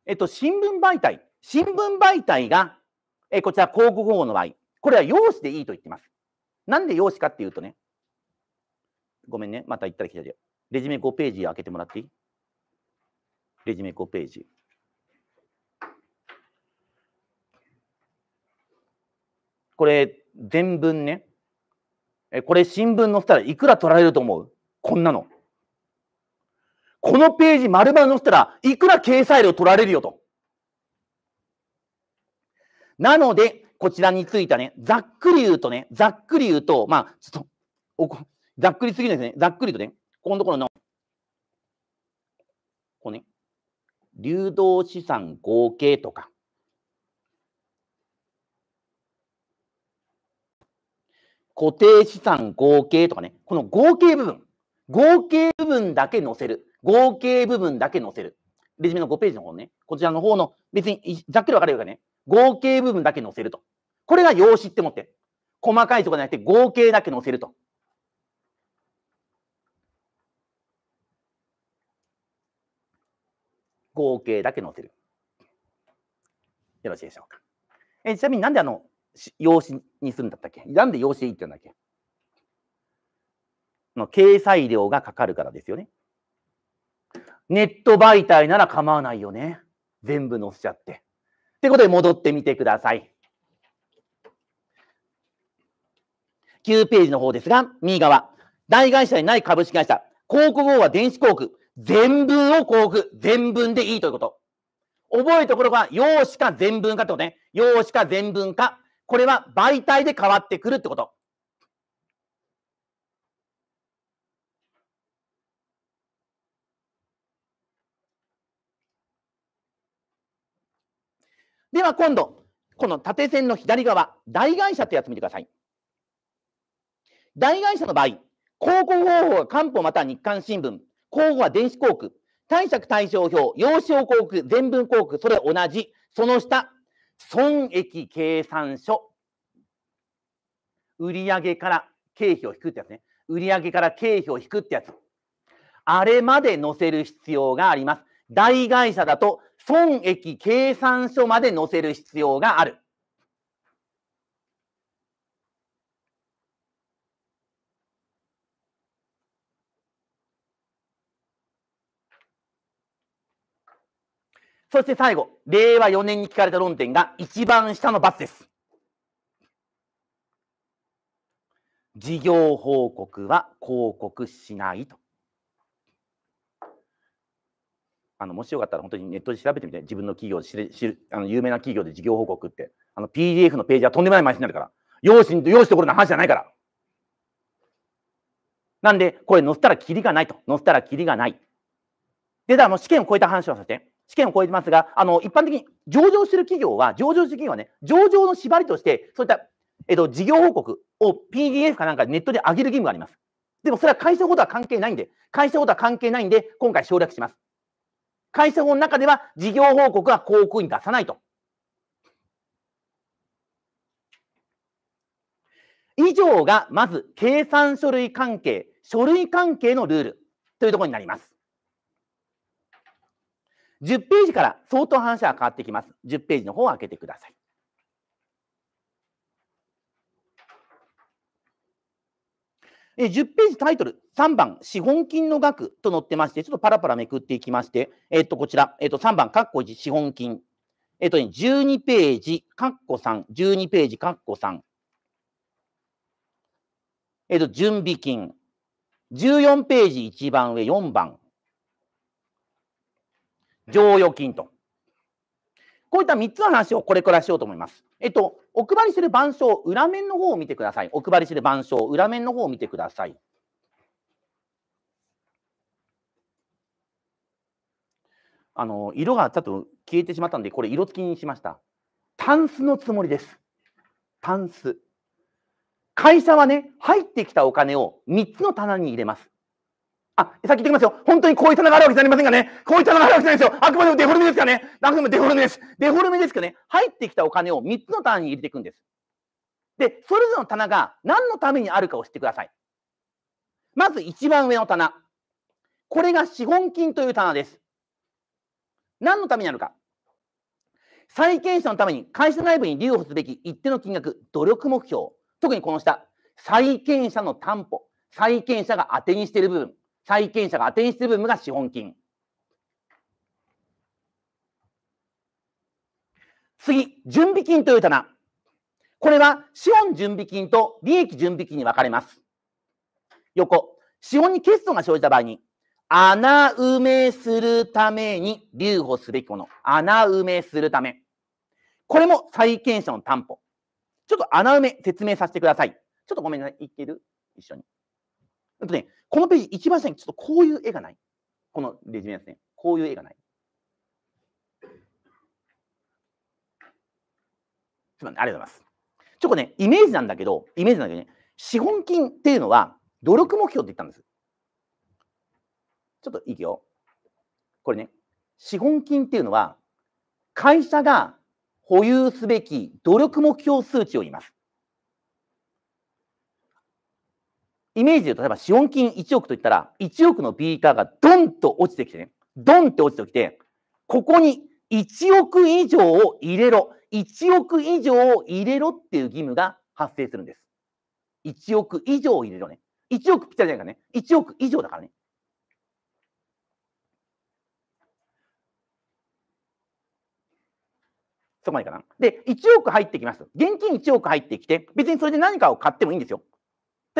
えっと、新聞媒体。新聞媒体が、えこちら、広告法の場合。これは用紙でいいと言ってます。なんで用紙かっていうとね、ごめんね、また行ったら来たで。レジュメ5ページ開けてもらっていいレジュメ5ページ。これ、全文ね。えこれ新聞載せたらいくら取られると思うこんなの。このページ丸々載せたらいくら掲載料取られるよと。なので、こちらについたね、ざっくり言うとね、ざっくり言うと、まあ、ちょっと、おざっくりすぎるんですね。ざっくりとね、ここのところの、こうね、流動資産合計とか、固定資産合計とかね、この合計部分、合計部分だけ載せる。合計部分だけ載せる。レジュメの5ページの方ね、こちらの方の、別にざっくり分かれるからね、合計部分だけ載せると。これが用紙って思って。細かいとこじゃなくて合計だけ載せると。合計だけ載せる。よろしいでしょうか。えちなみになんであの、用紙にするんだったっけなんで用紙でいいって言うんだっけの掲載料がかかるからですよね。ネット媒体なら構わないよね。全部載せちゃって。ってことで戻ってみてください。9ページの方ですが、右側。大会社にない株式会社。広告法は電子広告。全文を広告。全文でいいということ。覚えるところが、用紙か全文かってことね。用紙か全文か。これは媒体で変わってくるってこと。では今度、この縦線の左側、代替社ってやつ見てください。代替社の場合、広告方法は官報または日刊新聞、広報は電子広告、貸借対照表、用紙用広告、全文広告、それ同じ、その下、損益計算書。売上から経費を引くってやつね。売上から経費を引くってやつ。あれまで載せる必要があります。大会社だと損益計算書まで載せる必要がある。そして最後、令和4年に聞かれた論点が一番下の罰です。事業報告は広告しないと。あのもしよかったら本当にネットで調べてみて、自分の企業知る、知るあの有名な企業で事業報告って、あの PDF のページはとんでもない枚数になるから、用心と用紙ところの話じゃないから。なんで、これ載せたらキリがないと。載せたらキリがない。で、だからもう試験を超えた話をさせて。試験を超えてますが、あの、一般的に上場してる企業は、上場してる企業はね、上場の縛りとして、そういった、えっと、事業報告を PDF かなんかネットで上げる義務があります。でもそれは会社法とは関係ないんで、会社法とは関係ないんで、今回省略します。会社法の中では、事業報告は広告に出さないと。以上がまず計算書類関係、書類関係のルールというところになります。10ページから相当話は変わってきます。10ページの方を開けてください。え10ページタイトル3番、資本金の額と載ってまして、ちょっとパラパラめくっていきまして、えっと、こちら、えっと、3番、カッコ1、資本金。えっとね、12ページ、カッコ3、12ページ、カッコ3。えっと、準備金。14ページ、一番上、4番。剰余金と。こういった3つの話をこれからしようと思います。えっと、お配りする板書、裏面の方を見てください。お配りする板書、裏面の方を見てください。あの色がちょっと消えてしまったんで、これ色付きにしました。タンスのつもりです。タンス。会社はね、入ってきたお金を3つの棚に入れます。あ、さっき言ってきますよ。本当にこういう棚があるわけじゃありませんがね。こういったがあるわけじゃないですよ。あくまでもデフォルメですからね。あくまでもデフォルメです。デフォルメですけどね、入ってきたお金を3つの棚に入れていくんです。で、それぞれの棚が何のためにあるかを知ってください。まず一番上の棚。これが資本金という棚です。何のためにあるか。債権者のために会社内部に留保すべき一定の金額、努力目標。特にこの下、債権者の担保、債権者が当てにしている部分。債権者がにしてる部分が資本金。次、準備金という棚。これは資本準備金と利益準備金に分かれます。横、資本に欠損が生じた場合に、穴埋めするために留保すべきもの。穴埋めするため。これも債権者の担保。ちょっと穴埋め説明させてください。ちょっとごめんなさい。いける一緒に。あとね、このページ一番下にちょっとこういう絵がない。このレジュメですね。こういう絵がない。すみません、ありがとうございます。ちょっとね、イメージなんだけど、イメージなんだけどね、資本金っていうのは努力目標って言ったんです。ちょっといいよ。これね、資本金っていうのは、会社が保有すべき努力目標数値を言います。イメージで例えば資本金1億といったら、1億のビーカーがドンと落ちてきてね、ドンって落ちてきて、ここに1億以上を入れろ、1億以上を入れろっていう義務が発生するんです。1億以上入れろね。1億ぴったりじゃないからね。1億以上だからね。そこまでかな。で、1億入ってきます。現金1億入ってきて、別にそれで何かを買ってもいいんですよ。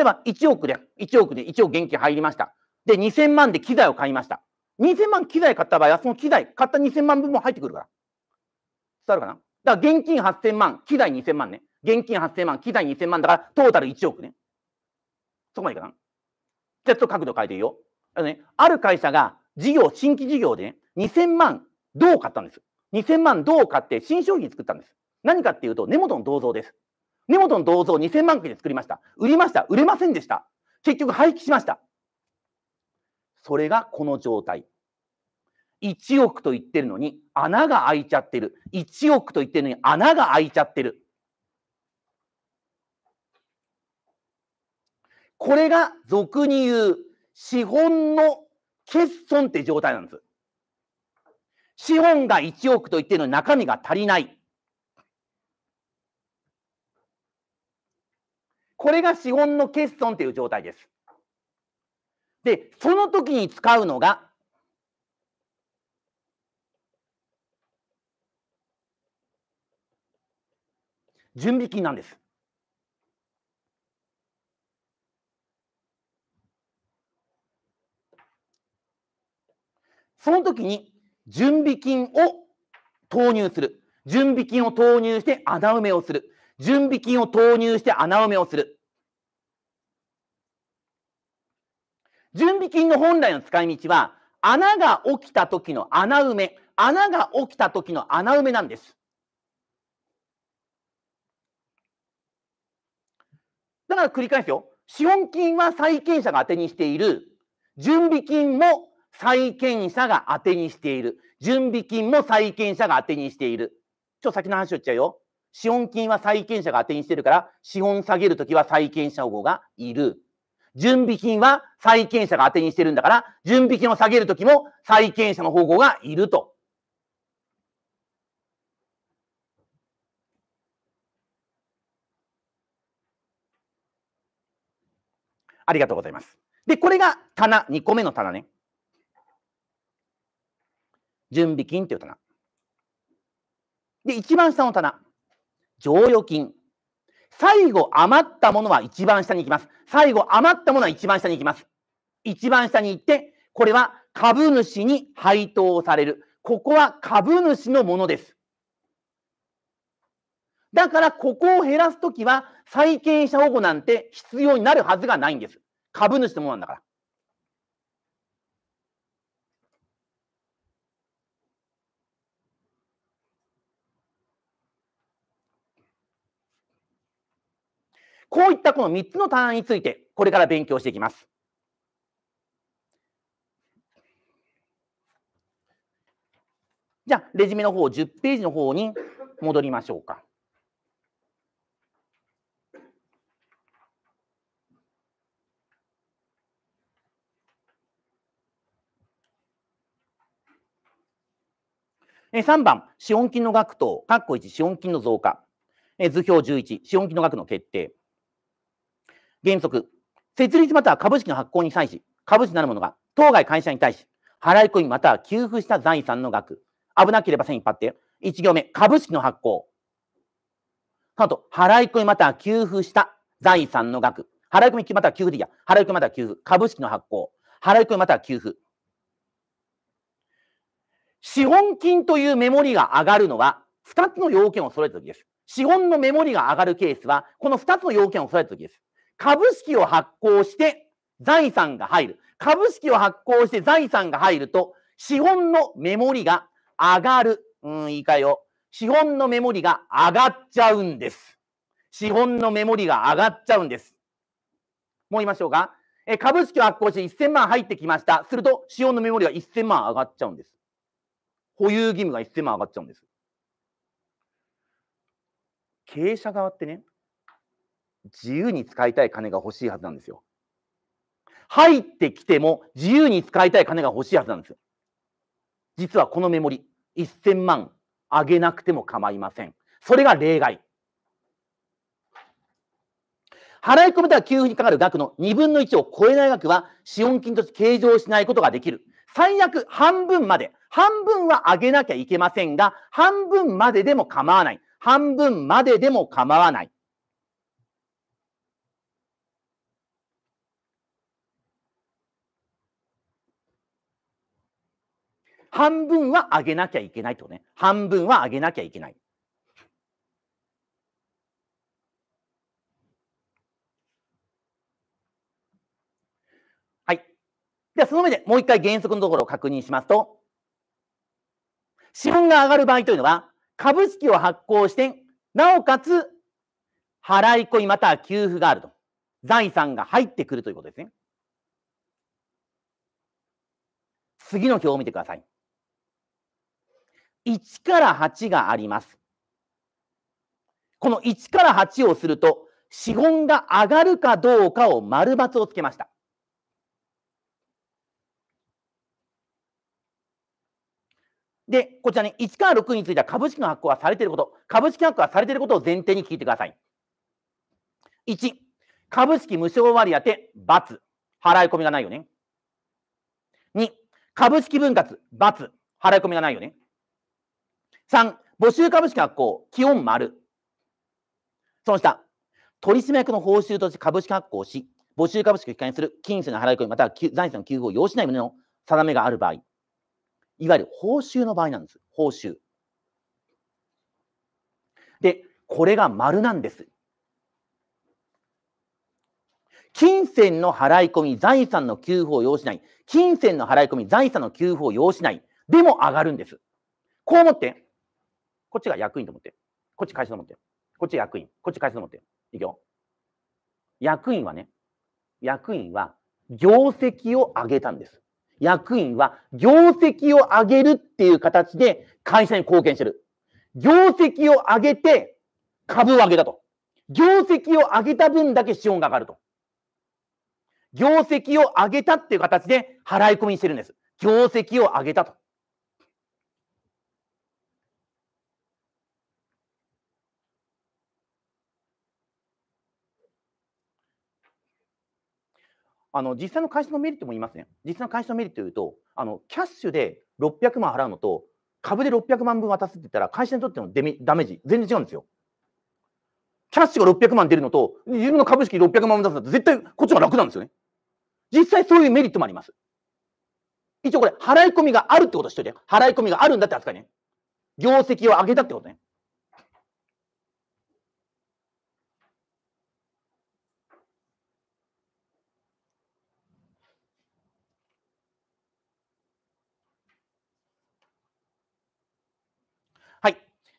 例えば1億で、1億で1億現金入りました。で、2000万で機材を買いました。2000万機材買った場合は、その機材、買った2000万分も入ってくるから。伝わるかなだから現金8000万、機材2000万ね。現金8000万、機材2000万だから、トータル1億ね。そこまでいいかなじゃちょっと角度変えていいよ。あのね、ある会社が事業、新規事業でね、2000万銅を買ったんです。2000万銅を買って新商品作ったんです。何かっていうと、根本の銅像です。根本の銅像を2000万件で作りました。売りました。売れませんでした。結局廃棄しました。それがこの状態。1億と言ってるのに穴が開いちゃってる。1億と言ってるのに穴が開いちゃってる。これが俗に言う資本の欠損って状態なんです。資本が1億と言ってるのに中身が足りない。これが資本の欠損という状態です。で、その時に使うのが、準備金なんです。その時に準備金を投入する。準備金を投入して穴埋めをする。準備金を投入して穴埋めをする。準備金の本来の使い道は、穴が起きた時の穴埋め、穴が起きた時の穴埋めなんです。だから繰り返すよ。資本金は債権者が当てにしている。準備金も債権者が当てにしている。準備金も債権者が当てにしている。ちょっと先の話を言っちゃうよ。資本金は債権者が当てにしてるから、資本下げるときは債権者保護がいる。準備金は債権者が当てにしてるんだから、準備金を下げるときも債権者の保護がいると。ありがとうございます。で、これが棚、2個目の棚ね。準備金という棚。で、一番下の棚。剰余金。最後余ったものは一番下に行きます。最後余ったものは一番下に行きます。一番下に行って、これは株主に配当される。ここは株主のものです。だからここを減らすときは債権者保護なんて必要になるはずがないんです。株主のものなんだから。こういったこの3つの単位について、これから勉強していきます。じゃあ、レジュメの方、10ページの方に戻りましょうか。3番、資本金の額と、括弧1、資本金の増加。図表11、資本金の額の決定。原則、設立または株式の発行に際し、株主なるものが当該会社に対し、払い込みまたは給付した財産の額、危なければ線一発って、1行目、株式の発行。あと、払い込みまたは給付した財産の額、払い込みまたは給付でいいや、払い込みまたは給付、株式の発行、払い込みまたは給付。資本金というメモリが上がるのは、2つの要件を揃えたときです。資本のメモリが上がるケースは、この2つの要件を揃えたときです。株式を発行して財産が入る。株式を発行して財産が入ると、資本のメモリが上がる。うん、いいかよ資本のメモリが上がっちゃうんです。資本のメモリが上がっちゃうんです。もう言いましょうか。え株式を発行して1000万入ってきました。すると、資本のメモリが1000万上がっちゃうんです。保有義務が1000万上がっちゃうんです。経営者側ってね、自由に使いたい金が欲しいはずなんですよ。入ってきても自由に使いたい金が欲しいはずなんですよ。実はこのメモリ、1000万上げなくても構いません。それが例外。払い込めた給付にかかる額の2分の1を超えない額は、資本金として計上しないことができる。最悪半分まで。半分は上げなきゃいけませんが、半分まででも構わない。半分まででも構わない。半分は上げなきゃいけないとね。半分は上げなきゃいけない。はい。では、その上でもう一回原則のところを確認しますと、資本が上がる場合というのは、株式を発行して、なおかつ、払い込みまたは給付があると。財産が入ってくるということですね。次の表を見てください。1から8があります。この1から8をすると、資本が上がるかどうかを丸×をつけました。で、こちらね、1から6については株式の発行はされていること、株式発行はされていることを前提に聞いてください。1、株式無償割当×、払い込みがないよね。2、株式分割×、払い込みがないよね。3、募集株式発行、基本丸。その下、取締役の報酬として株式発行し、募集株式を機関にする金銭の払い込み、または財産の給付を要しない旨の定めがある場合、いわゆる報酬の場合なんです。報酬。で、これが丸なんです。金銭の払い込み、財産の給付を要しない。金銭の払い込み、財産の給付を要しない。でも上がるんです。こう思って、こっちが役員と思って。こっち会社と思って。こっち役員。こっち会社と思って。いくよ。役員はね、役員は業績を上げたんです。役員は業績を上げるっていう形で会社に貢献してる。業績を上げて株を上げたと。業績を上げた分だけ資本が上がると。業績を上げたっていう形で払い込みしてるんです。業績を上げたと。あの実際の会社のメリットも言いますね。実際の会社のメリットというと、あのキャッシュで600万払うのと、株で600万分渡すって言ったら、会社にとってのデミダメージ、全然違うんですよ。キャッシュが600万出るのと、自分の株式600万分出すのと、絶対こっちが楽なんですよね。実際そういうメリットもあります。一応これ、払い込みがあるってことしといて、払い込みがあるんだって扱いね。業績を上げたってことね。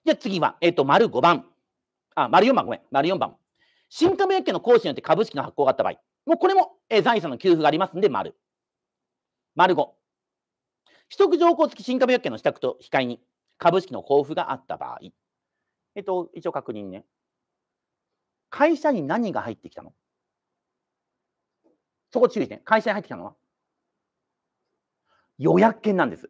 じゃあ次は、えっ、ー、と、丸5番。あ、丸4番、ごめん。丸4番。新株薬券の行使によって株式の発行があった場合。もうこれも、えー、財産の給付がありますんで、丸。丸5。取得条項付き新株薬券の支度と控えに株式の交付があった場合。えっ、ー、と、一応確認ね。会社に何が入ってきたのそこ注意して、ね、会社に入ってきたのは予約権なんです。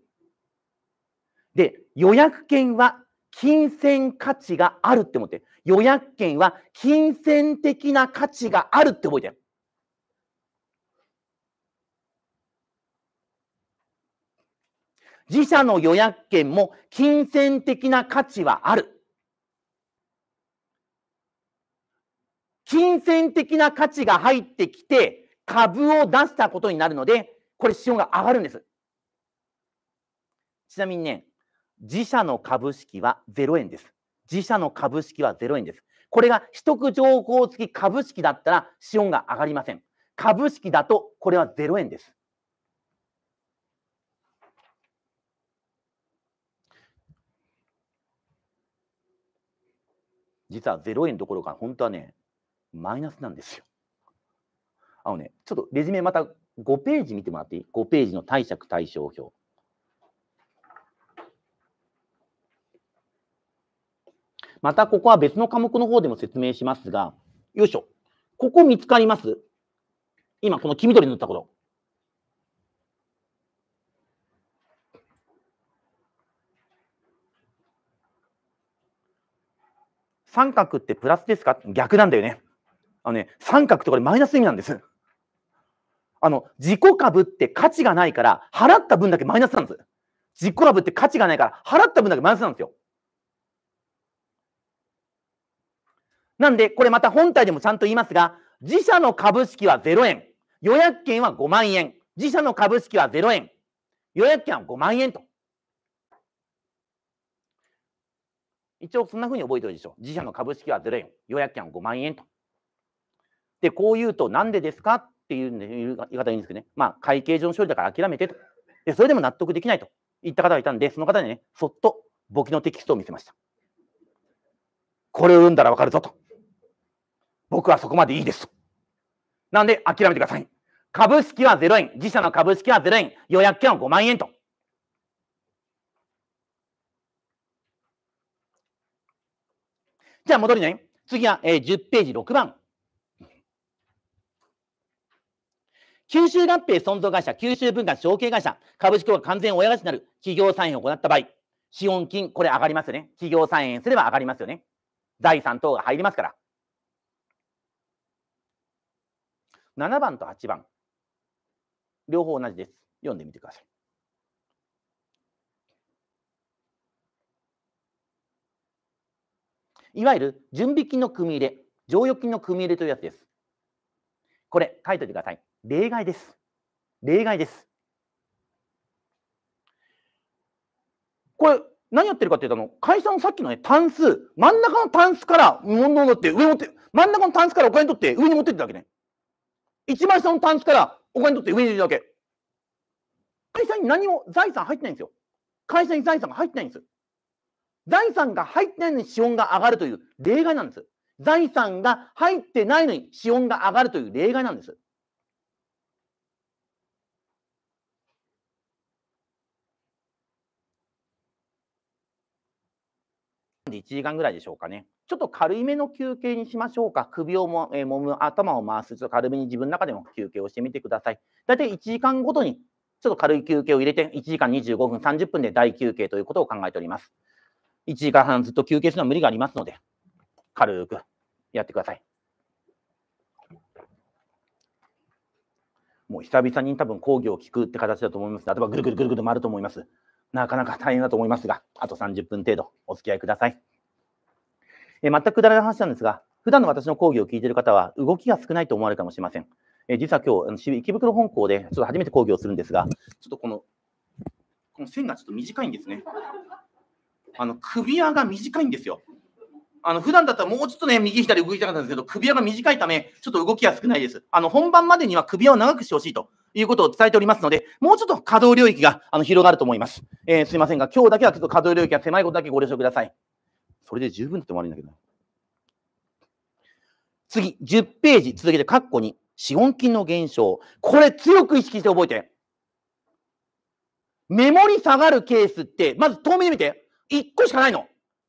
で、予約権は金銭価値があるって思って予約権は金銭的な価値があるって覚えてる。自社の予約権も金銭的な価値はある。金銭的な価値が入ってきて株を出したことになるので、これ資本が上がるんです。ちなみにね、自社の株式は0円です。自社の株式は0円です。これが取得情報付き株式だったら資本が上がりません。株式だとこれは0円です。実は0円どころか、本当はね、マイナスなんですよ。あのね、ちょっとレジュメまた5ページ見てもらっていい ?5 ページの貸借対照表。またここは別の科目の方でも説明しますが、よいしょ。ここ見つかります今、この黄緑塗ったこと。三角ってプラスですか逆なんだよね。あのね、三角ってこれマイナス意味なんです。あの、自己株って価値がないから、払った分だけマイナスなんです。自己株って価値がないから、払った分だけマイナスなんですよ。なんで、これまた本体でもちゃんと言いますが、自社の株式は0円、予約権は5万円、自社の株式は0円、予約権は5万円と。一応そんなふうに覚えておいてでしょう。自社の株式は0円、予約権は5万円と。で、こう言うと、なんでですかっていう言い方いいんですけどね、まあ、会計上の処理だから諦めてと。で、それでも納得できないと言った方がいたんで、その方にね、そっと簿記のテキストを見せました。これを読んだらわかるぞと。僕はそこまでいいです。なんで諦めてください。株式は0円、自社の株式は0円、予約券は5万円と。じゃあ戻りね。次は、えー、10ページ6番。九州合併存続会社、九州分割承継会社、株式を完全親会社になる企業参与を行った場合、資本金、これ上がりますよね。企業参与すれば上がりますよね。財産等が入りますから。7番と8番、両方同じです。読んでみてください。いわゆる準備金の組み入れ、剰余金の組み入れというやつです。これ、書いといてください。例外です。例外です。これ、何やってるかっていうと、会社のさっきのね、単数、真ん中の単数から、も持って上に持って、真ん中の単数からお金取って上に持ってってわけね。1万下のタンスからお金取って上に入れるだけ。会社に何も財産入ってないんですよ。会社に財産が入ってないんです。財産が入ってないのに資本が上がるという例外なんです。財産が入ってないのに資本が上がるという例外なんです。1時間ぐらいでしょうかね。ちょっと軽いめの休憩にしましょうか。首をも、えー、揉む、頭を回す。ちょっと軽めに自分の中でも休憩をしてみてください。大体1時間ごとに、ちょっと軽い休憩を入れて、1時間25分、30分で大休憩ということを考えております。1時間半ずっと休憩するのは無理がありますので、軽くやってください。もう久々に多分講義を聞くって形だと思います。ばぐるぐるぐるぐる回ると思います。なかなか大変だと思いますが、あと30分程度お付き合いください。え全くくだらない話なんですが、普段の私の講義を聞いている方は、動きが少ないと思われるかもしれません。え実は今日、池袋本校でちょっと初めて講義をするんですが、ちょっとこの、この線がちょっと短いんですね。あの首輪が短いんですよ。あの普段だったらもうちょっとね、右左動きたかったんですけど、首輪が短いため、ちょっと動きが少ないです。あの本番までには首輪を長くしてほしいということを伝えておりますので、もうちょっと可動領域があの広がると思います。えー、すいませんが、今日だけはちょっと可動領域が狭いことだけご了承ください。それで十分って悪いんだけど。次、10ページ続けて、カッコに、資本金の減少。これ強く意識して覚えて。メモリ下がるケースって、まず遠目で見て、1個しかないの。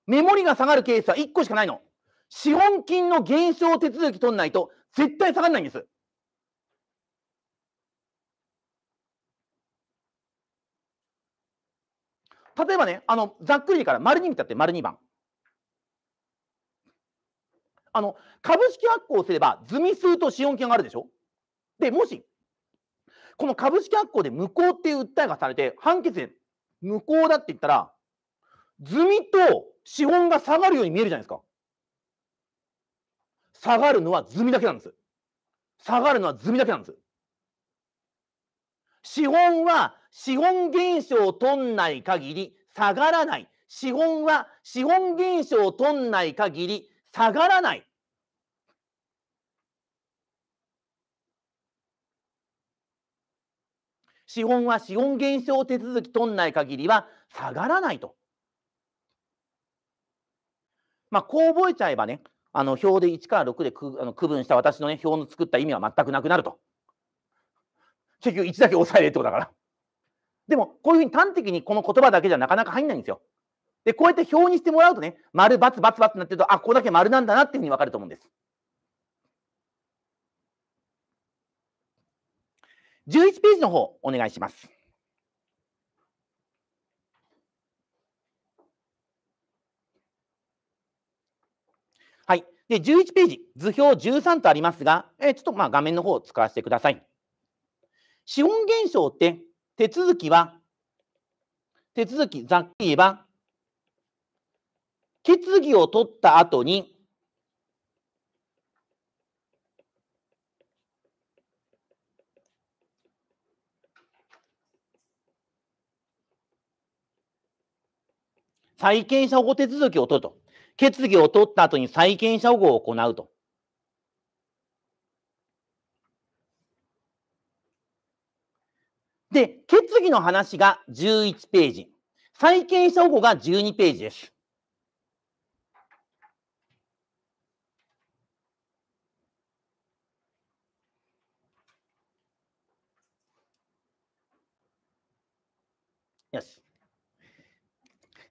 メモリが下がるケースは1個しかないの。資本金の減少手続き取んないと、絶対下がらないんです。例えばね、あの、ざっくりから、丸2見たって、丸2番。あの株式発行すれば、積み数と資本金があるでしょ。でもし、この株式発行で無効っていう訴えがされて、判決で無効だって言ったら、積みと資本が下がるように見えるじゃないですか。下がるのは積みだけなんです。下がるのは積みだけなんです。資本は資本減少を取んない限り下がらない。資本は資本減少を取んない限り下がらない。資本は資本減少手続き取んない限りは下がらないと。まあ、こう覚えちゃえばね、あの表で1から6で区あの区分した私のね、表の作った意味は全くなくなると。結局1だけ抑えれってことだから。でも、こういうふうに端的にこの言葉だけじゃなかなか入んないんですよ。で、こうやって表にしてもらうとね、丸、バツ、バツ、×になってると、あ、ここだけ丸なんだなっていうふうに分かると思うんです。11ページの方、お願いします。はい。で、11ページ、図表13とありますが、えちょっとまあ画面の方を使わせてください。資本減少って、手続きは、手続き、ざっくり言えば、決議を取った後に、債権者保護手続きを取ると。決議を取った後に債権者保護を行うと。で、決議の話が11ページ。債権者保護が12ページです。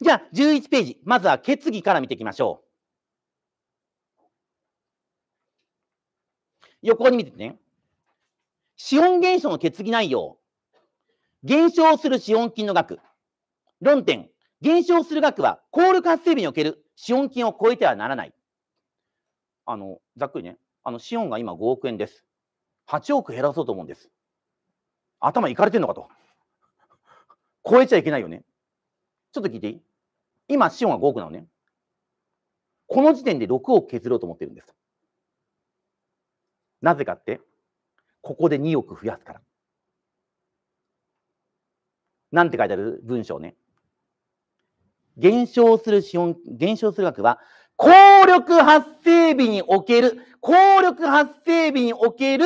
じゃあ、11ページ。まずは決議から見ていきましょう。横に見ててね。資本減少の決議内容。減少する資本金の額。論点。減少する額は、効力発生日における資本金を超えてはならない。あの、ざっくりね。あの、資本が今5億円です。8億減らそうと思うんです。頭いかれてんのかと。超えちゃいけないよね。ちょっと聞いていい今、資本は5億なのね。この時点で6億削ろうと思ってるんです。なぜかって、ここで2億増やすから。なんて書いてある文章ね。減少する資本、減少する額は、効力発生日における、効力発生日における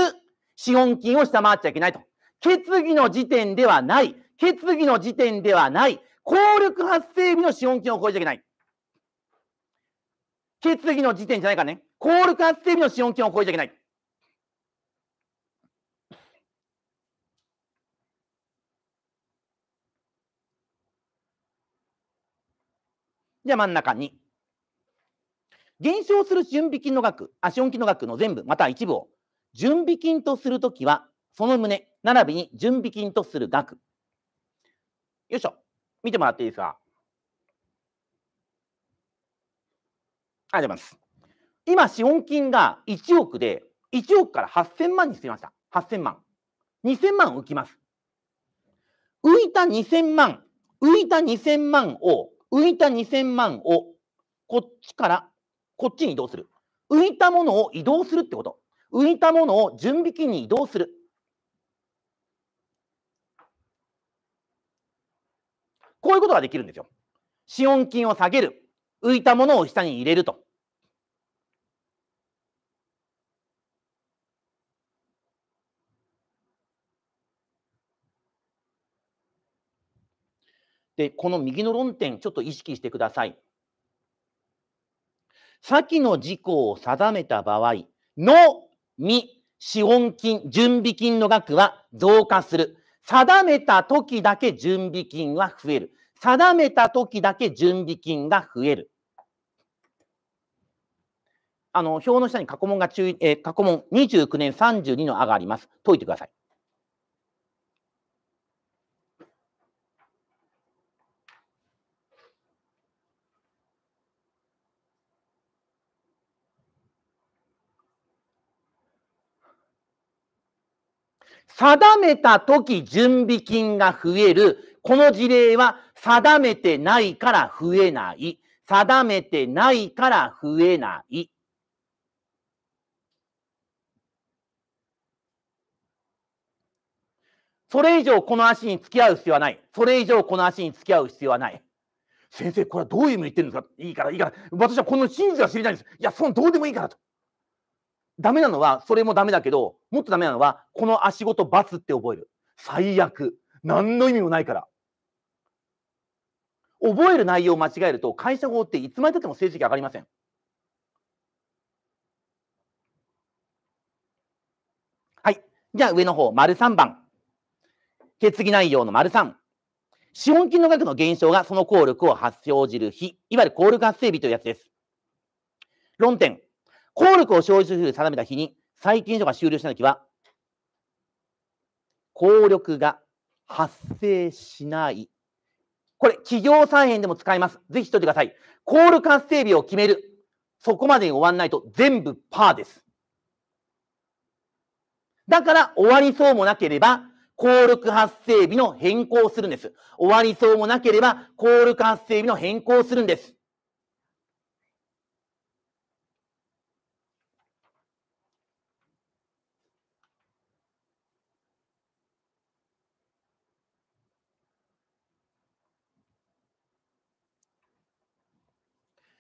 資本金を下回っちゃいけないと。決議の時点ではない。決議の時点ではない。効力発生日の資本金を超えちゃいけない。決議の時点じゃないからね。効力発生日の資本金を超えちゃいけない。じゃあ真ん中に。減少する準備金の額、あ、資本金の額の全部、また一部を準備金とするときは、その旨、並びに準備金とする額。よいしょ。見てもらっていいですかあります。今、資本金が1億で、1億から8000万に捨てました。8000万。2000万浮きます。浮いた2000万、浮いた2000万を、浮いた2000万を、こっちからこっちに移動する。浮いたものを移動するってこと。浮いたものを準備金に移動する。こういうことができるんですよ。資本金を下げる。浮いたものを下に入れると。で、この右の論点、ちょっと意識してください。先の事項を定めた場合のみ資本金、準備金の額は増加する。定めた時だけ準備金は増える。定めた時だけ準備金が増える。あの表の下に過去問が注意、え過去問29年32のあ」があります。解いてください。定めた時準備金が増える。この事例は定めてないから増えない。定めてないから増えない。それ以上この足に付き合う必要はない。それ以上この足に付き合う必要はない。先生、これはどういう意味言ってるんですかいいから、いいから。私はこの真実が知りたいんです。いや、そのどうでもいいからと。ダメなのは、それもダメだけど、もっとダメなのは、この足ごと罰って覚える。最悪。何の意味もないから。覚える内容を間違えると、会社法っていつまでたっても成績上がりません。はい。じゃあ上の方、丸3番。決議内容の丸3。資本金の額の減少がその効力を発生じる日、いわゆる効力発生日というやつです。論点。効力を生じる定めた日に、債権書が終了したときは、効力が発生しない。これ、企業再編でも使います。ぜひとってください。効力発生日を決める。そこまでに終わんないと全部パーです。だから終わりそうもなければ、効力発生日の変更をするんです。終わりそうもなければ、効力発生日の変更をするんです。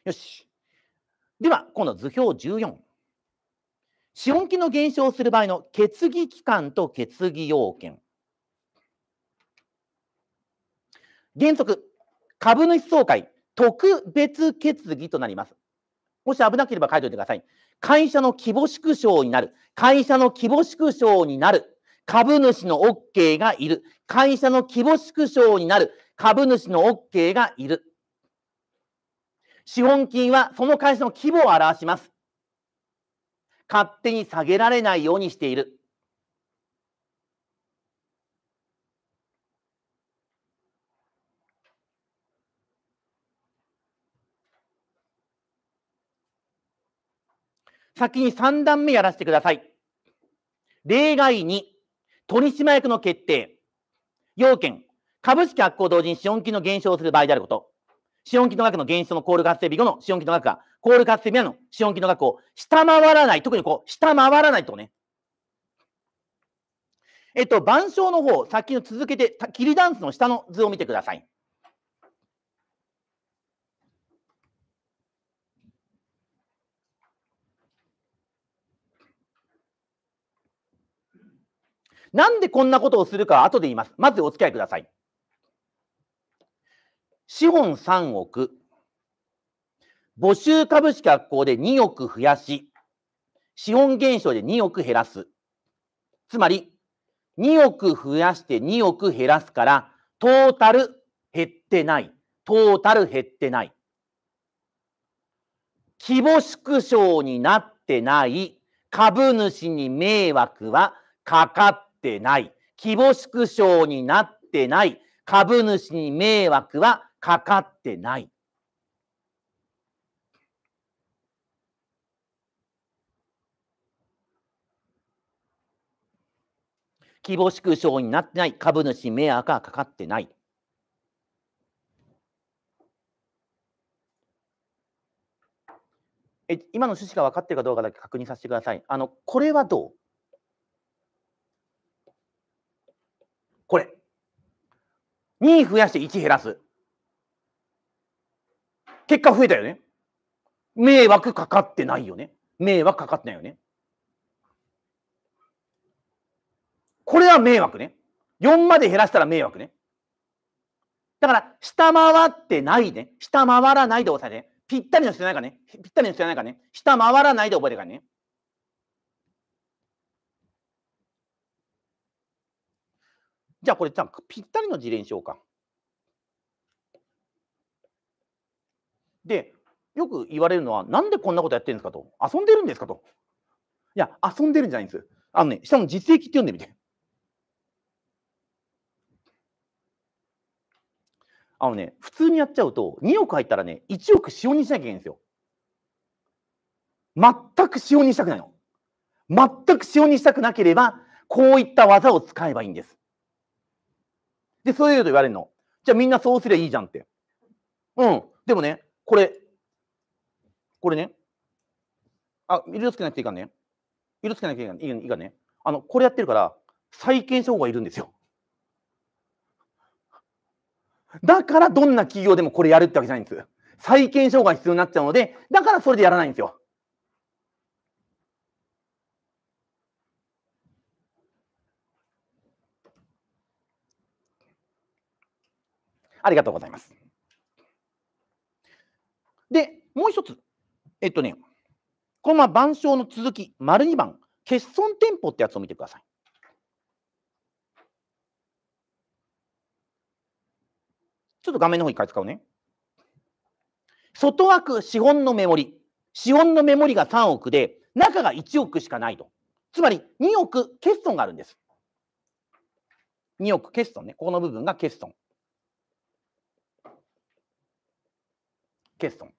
よし。では、今度は図表14。資本金の減少する場合の決議期間と決議要件。原則、株主総会、特別決議となります。もし危なければ書いておいてください。会社の規模縮小になる。会社の規模縮小になる。株主の OK がいる。会社の規模縮小になる。株主の OK がいる。資本金はその会社の規模を表します。勝手に下げられないようにしている。先に3段目やらせてください。例外に取締役の決定、要件、株式発行同時に資本金の減少をする場合であること。資本金の額の減少のコール活性日後の資本金の額が、コール活性日後の資本金の額を下回らない、特にこう、下回らないとね。えっと、板章の方、さっきの続けて、切りダンスの下の図を見てください。なんでこんなことをするか後で言います。まずお付き合いください。資本3億、募集株式発行で2億増やし、資本減少で2億減らす。つまり、2億増やして2億減らすから、トータル減ってない。トータル減ってない。規模縮小になってない株主に迷惑はかかってない。規模縮小になってない株主に迷惑はかかってない。希望縮小になってない。株主迷惑がかかってない。え今の趣旨が分かってるかどうかだけ確認させてください。あのこれはどうこれ。2増やして1減らす。結果増えたよね。迷惑かかってないよね。迷惑かかってないよね。これは迷惑ね。4まで減らしたら迷惑ね。だから、下回ってないね。下回らないで押さえて、ね。ぴったりの必要ないかね。ぴったりの必要ないかね。下回らないで覚えてからね。じゃあこれ、じゃあぴったりの事例にしようか。でよく言われるのはなんでこんなことやってるんですかと遊んでるんですかといや遊んでるんじゃないんですあのね下の実益って読んでみてあのね普通にやっちゃうと2億入ったらね1億使用にしなきゃいけないんですよ全く使用にしたくないの全く使用にしたくなければこういった技を使えばいいんですでそういうこと言われるのじゃあみんなそうすりゃいいじゃんってうんでもねこれ、これね、あ、色つけなくていいかんね。色つけなくていいかんね。いいかねあの、これやってるから、債権者法がいるんですよ。だからどんな企業でもこれやるってわけじゃないんです。債権者法が必要になっちゃうので、だからそれでやらないんですよ。ありがとうございます。で、もう一つ。えっとね、このまあ板書の続き、丸2番、欠損店舗ってやつを見てください。ちょっと画面の方一回使うね。外枠資本のメモリ。資本のメモリが3億で、中が1億しかないと。つまり2億欠損があるんです。2億欠損ね。ここの部分が欠損。欠損。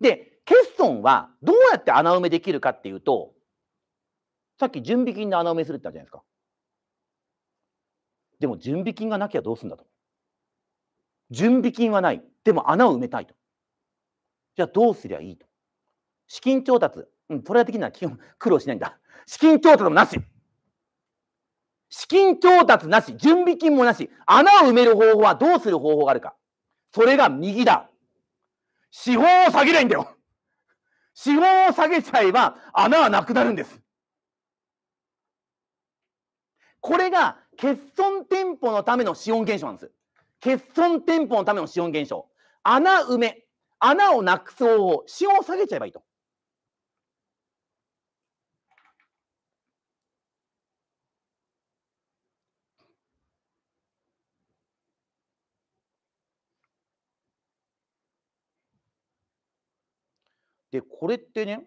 で、欠損はどうやって穴埋めできるかっていうと、さっき準備金で穴埋めするってあったじゃないですか。でも準備金がなきゃどうすんだと。準備金はない。でも穴を埋めたいと。じゃあどうすりゃいいと。資金調達。うん、それは的には基本苦労しないんだ。資金調達もなし。資金調達なし、準備金もなし、穴を埋める方法はどうする方法があるか。それが右だ。司法を下げないんだよ。司法を下げちゃえば穴はなくなるんです。これが欠損店舗のための資本減少なんです。欠損店舗のための資本減少。穴埋め。穴をなくす方法。資本を下げちゃえばいいと。で、これってね、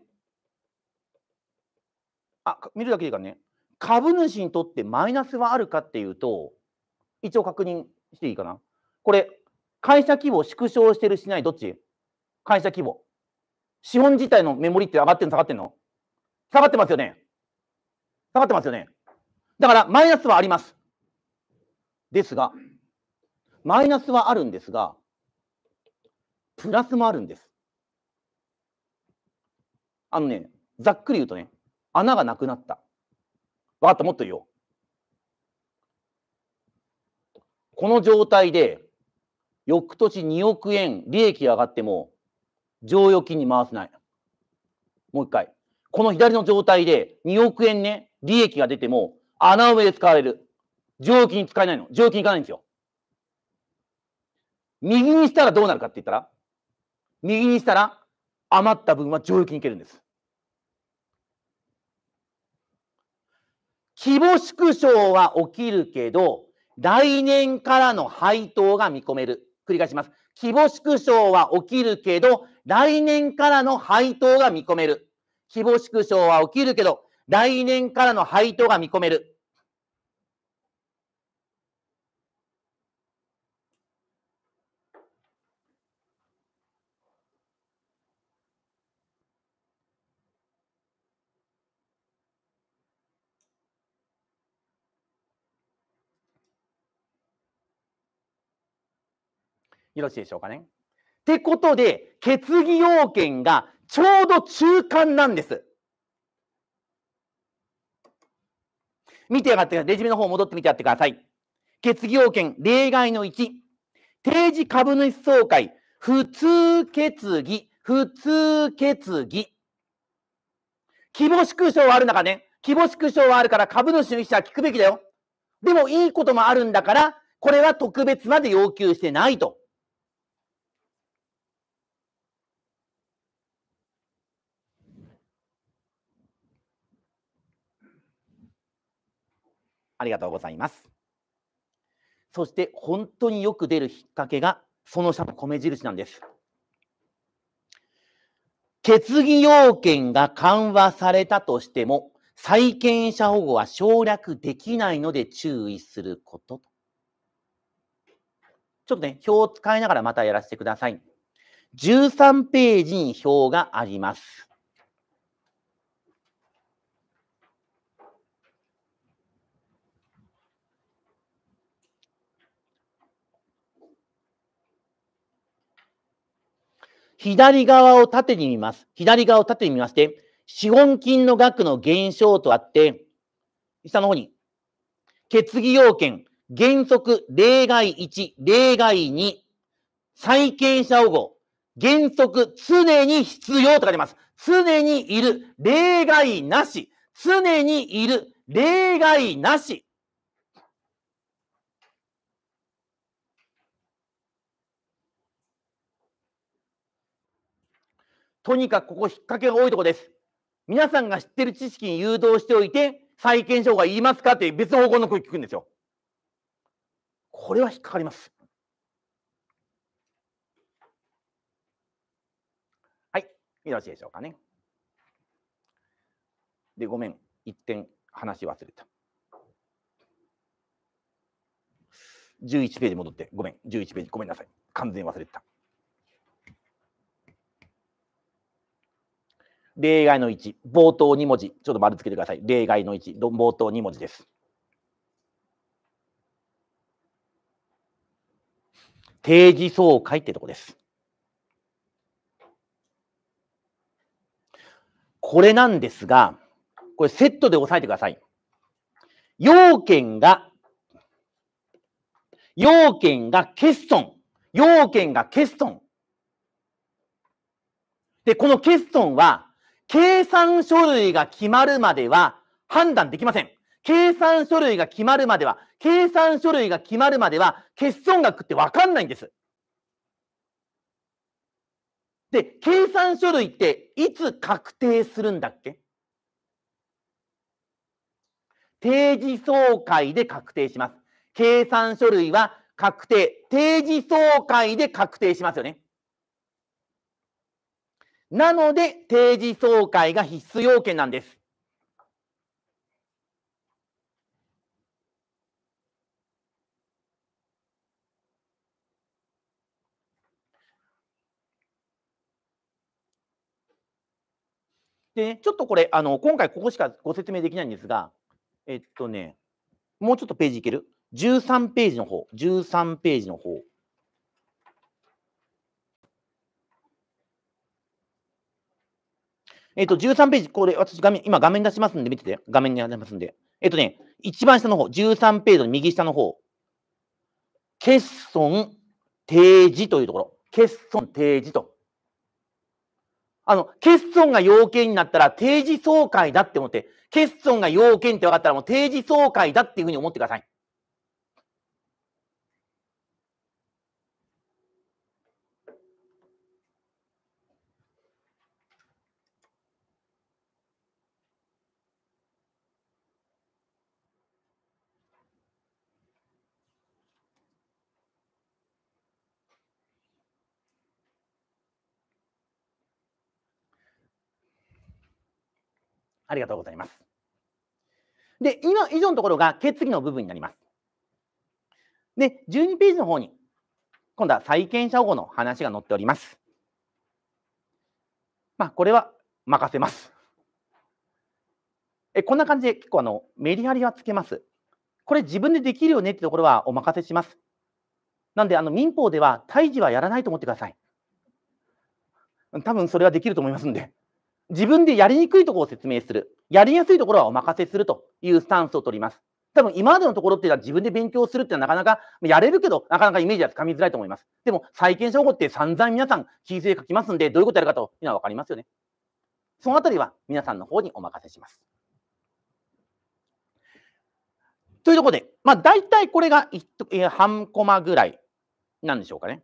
あ、見るだけでいいからね、株主にとってマイナスはあるかっていうと、一応確認していいかな。これ、会社規模縮小してるしない、どっち会社規模。資本自体のメモリって上がってるの下がってるの下がってますよね。下がってますよね。だから、マイナスはあります。ですが、マイナスはあるんですが、プラスもあるんです。あのね、ざっくり言うとね、穴がなくなった。分かった、もっと言おう。この状態で、翌年2億円利益上がっても、剰余金に回せない。もう一回。この左の状態で2億円ね、利益が出ても、穴埋めで使われる。剰余金使えないの。剰余金いかないんですよ。右にしたらどうなるかって言ったら、右にしたら余った分は剰余金いけるんです。規模縮小は起きるけど、来年からの配当が見込める。繰り返します。規模縮小は起きるけど、来年からの配当が見込める。規模縮小は起きるけど、来年からの配当が見込める。よろしいでしょうかね。ってことで、決議要件がちょうど中間なんです。見てやがって、レジュメの方戻ってみてやってください。決議要件、例外の1。定時株主総会、普通決議、普通決議。規模縮小はある中ね。規模縮小はあるから株主の意思は聞くべきだよ。でもいいこともあるんだから、これは特別まで要求してないと。ありがとうございます。そして本当によく出る引っ掛けがその下の米印なんです。決議要件が緩和されたとしても、債権者保護は省略できないので注意すること。ちょっとね、表を使いながらまたやらせてください。13ページに表があります。左側を縦に見ます。左側を縦に見まして、資本金の額の減少とあって、下の方に、決議要件、原則例外1、例外2、債権者保護、原則常に必要と書いてます。常にいる、例外なし、常にいる、例外なし。とにかくここ引っ掛けが多いとこです。皆さんが知ってる知識に誘導しておいて、債権証が言いますかっていう別の方向の声聞くんですよ。これは引っかかります。はい、よろしいでしょうかね。で、ごめん、一点話忘れた。11ページ戻って、ごめん、11ページ、ごめんなさい。完全忘れてた。例外の1、冒頭2文字、ちょっと丸つけてください。例外の1、冒頭2文字です。定時総会ってとこです。これなんですが、これセットで押さえてください。要件が、要件が欠損。要件が欠損。で、この欠損は、計算書類が決まるまでは判断できません。計算書類が決まるまでは、計算書類が決まるまでは、欠損額ってわかんないんです。で、計算書類っていつ確定するんだっけ定時総会で確定します。計算書類は確定。定時総会で確定しますよね。なので、定時総会が必須要件なんです。でね、ちょっとこれ、あの今回ここしかご説明できないんですが、えっとね、もうちょっとページいける ?13 ページの方、13ページの方。えっ、と、13ページ、これ、私、画面、今画面出しますんで、見てて、画面にありますんで。えっ、とね、一番下の方、13ページの右下の方、欠損提示というところ。欠損提示と。あの、欠損が要件になったら、定時総会だって思って、欠損が要件って分かったら、もう定時総会だっていうふうに思ってください。ありがとうございます。で、今以上のところが決議の部分になります。で、12ページの方に、今度は債権者保護の話が載っております。まあ、これは任せます。えこんな感じで結構あのメリハリはつけます。これ自分でできるよねってところはお任せします。なんであの民法では退治はやらないと思ってください。多分それはできると思いますんで。自分でやりにくいところを説明する。やりやすいところはお任せするというスタンスを取ります。多分今までのところっていうのは自分で勉強するってなかなかやれるけど、なかなかイメージはつかみづらいと思います。でも、債権証拠って散々皆さん、規制書きますんで、どういうことやるかというのは分かりますよね。そのあたりは皆さんの方にお任せします。というところで、まあ、大体これがえ半コマぐらいなんでしょうかね。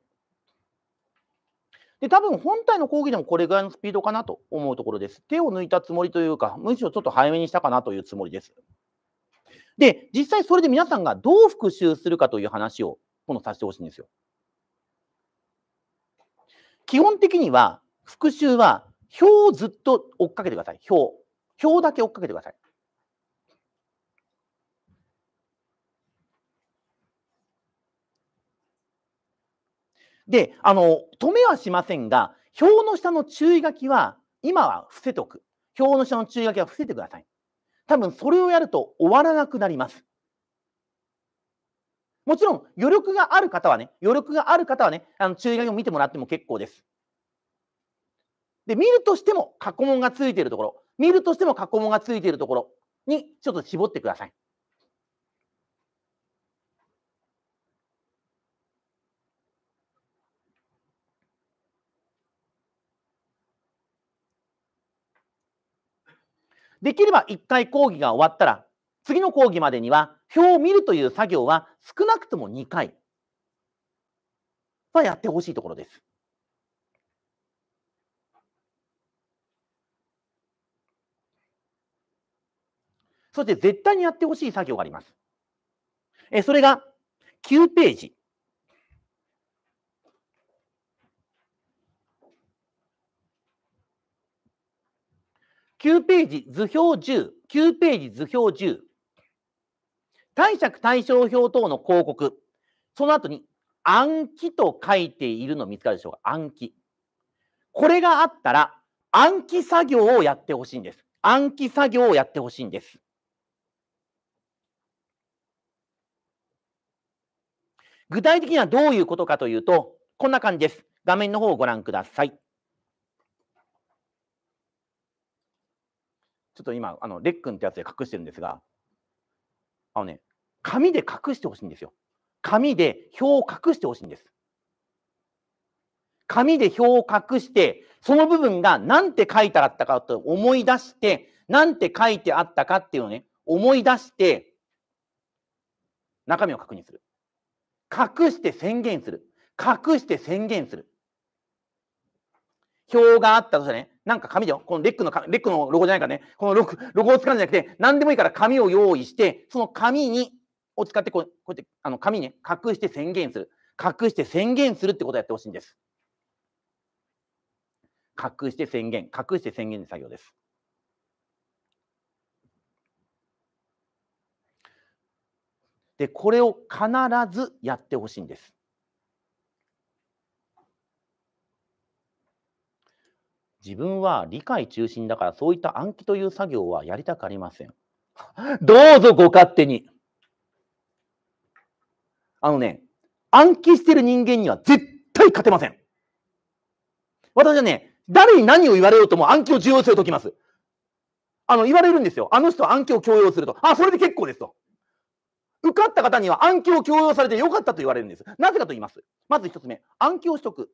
で、多分本体の講義でもこれぐらいのスピードかなと思うところです。手を抜いたつもりというか、むしろちょっと早めにしたかなというつもりです。で、実際それで皆さんがどう復習するかという話をこのさせてほしいんですよ。基本的には、復習は表をずっと追っかけてください。表。表だけ追っかけてください。で、あの、止めはしませんが、表の下の注意書きは、今は伏せとく。表の下の注意書きは伏せてください。多分それをやると終わらなくなります。もちろん、余力がある方はね、余力がある方はね、あの注意書きを見てもらっても結構です。で、見るとしても過去問がついているところ、見るとしても過去問がついているところにちょっと絞ってください。できれば1回講義が終わったら、次の講義までには表を見るという作業は少なくとも2回はやってほしいところです。そして絶対にやってほしい作業があります。えそれが9ページ。9ページ図表10、9ページ図表10、貸借対照表等の広告、その後に暗記と書いているの見つかるでしょうか暗記。これがあったら暗記作業をやってほしいんです。暗記作業をやってほしいんです。具体的にはどういうことかというと、こんな感じです。画面の方をご覧ください。ちょっと今、あのレックンってやつで隠してるんですが、あのね、紙で隠してほしいんですよ。紙で表を隠してほしいんです。紙で表を隠して、その部分が何て書いてあったかと思い出して、何て書いてあったかっていうのをね、思い出して、中身を確認する。隠して宣言する。隠して宣言する。表があったとしたらね、なんか紙だよ。このレックの、レックのロゴじゃないからね。このロゴを使うんじゃなくて、何でもいいから紙を用意して、その紙に、を使ってこう、こうやって、あの、紙ね、隠して宣言する。隠して宣言するってことをやってほしいんです。隠して宣言、隠して宣言の作業です。で、これを必ずやってほしいんです。自分は理解中心だからそういった暗記という作業はやりたくありません。どうぞご勝手に。あのね、暗記してる人間には絶対勝てません。私はね、誰に何を言われようとも暗記を重要性を解きます。あの、言われるんですよ。あの人は暗記を強要すると。あ、それで結構ですと。受かった方には暗記を強要されてよかったと言われるんです。なぜかと言います。まず一つ目、暗記をしとく。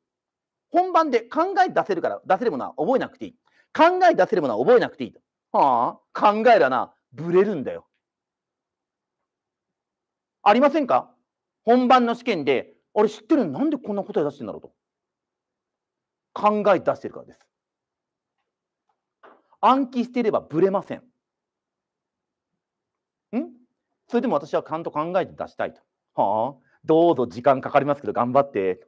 本番で考え出せるから、出せるものは覚えなくていい。考え出せるものは覚えなくていい。はあ、考えらな、ブレるんだよ。ありませんか本番の試験で、あれ知ってるのなんでこんな答え出してんだろうと。考え出してるからです。暗記していればブレません。んそれでも私はちゃんと考えて出したいと。はあ、どうぞ時間かかりますけど頑張って。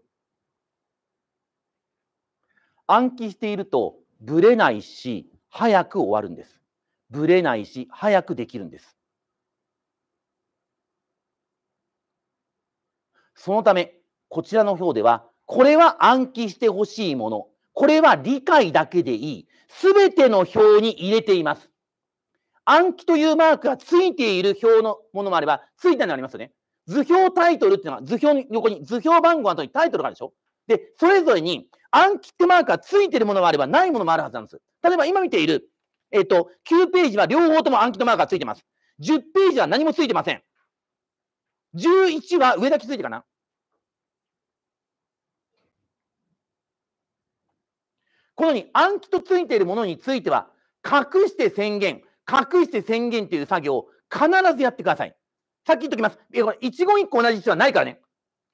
暗記しているとブレないし、早く終わるんです。ブレないし、早くできるんです。そのため、こちらの表では、これは暗記してほしいもの、これは理解だけでいい、すべての表に入れています。暗記というマークがついている表のものもあれば、ついたのありますよね。図表タイトルっていうのは、図表に横に図表番号の後にタイトルがあるでしょで、それぞれに暗記ってマークがついてるものがあればないものもあるはずなんです。例えば今見ている、えっ、ー、と、9ページは両方とも暗記のマークがついてます。10ページは何もついてません。11は上だけついてるかな。このように暗記とついているものについては、隠して宣言、隠して宣言という作業を必ずやってください。さっき言っておきます。一言一句同じ必要はないからね。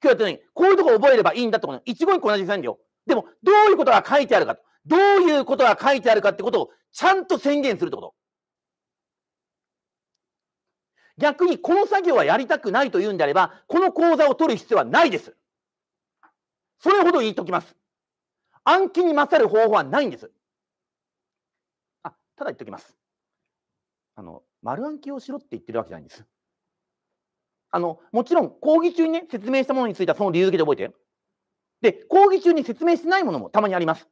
今日やってないこういうとこ覚えればいいんだってこと一言一個同じなんだよでもどういうことが書いてあるかどういうことが書いてあるかってことをちゃんと宣言するってこと逆にこの作業はやりたくないというんであればこの講座を取る必要はないですそれほど言いときます暗記に勝る方法はないんですあただ言っときますあの丸暗記をしろって言ってるわけじゃないんですあの、もちろん講義中にね、説明したものについてはその理由付けで覚えて。で、講義中に説明してないものもたまにあります。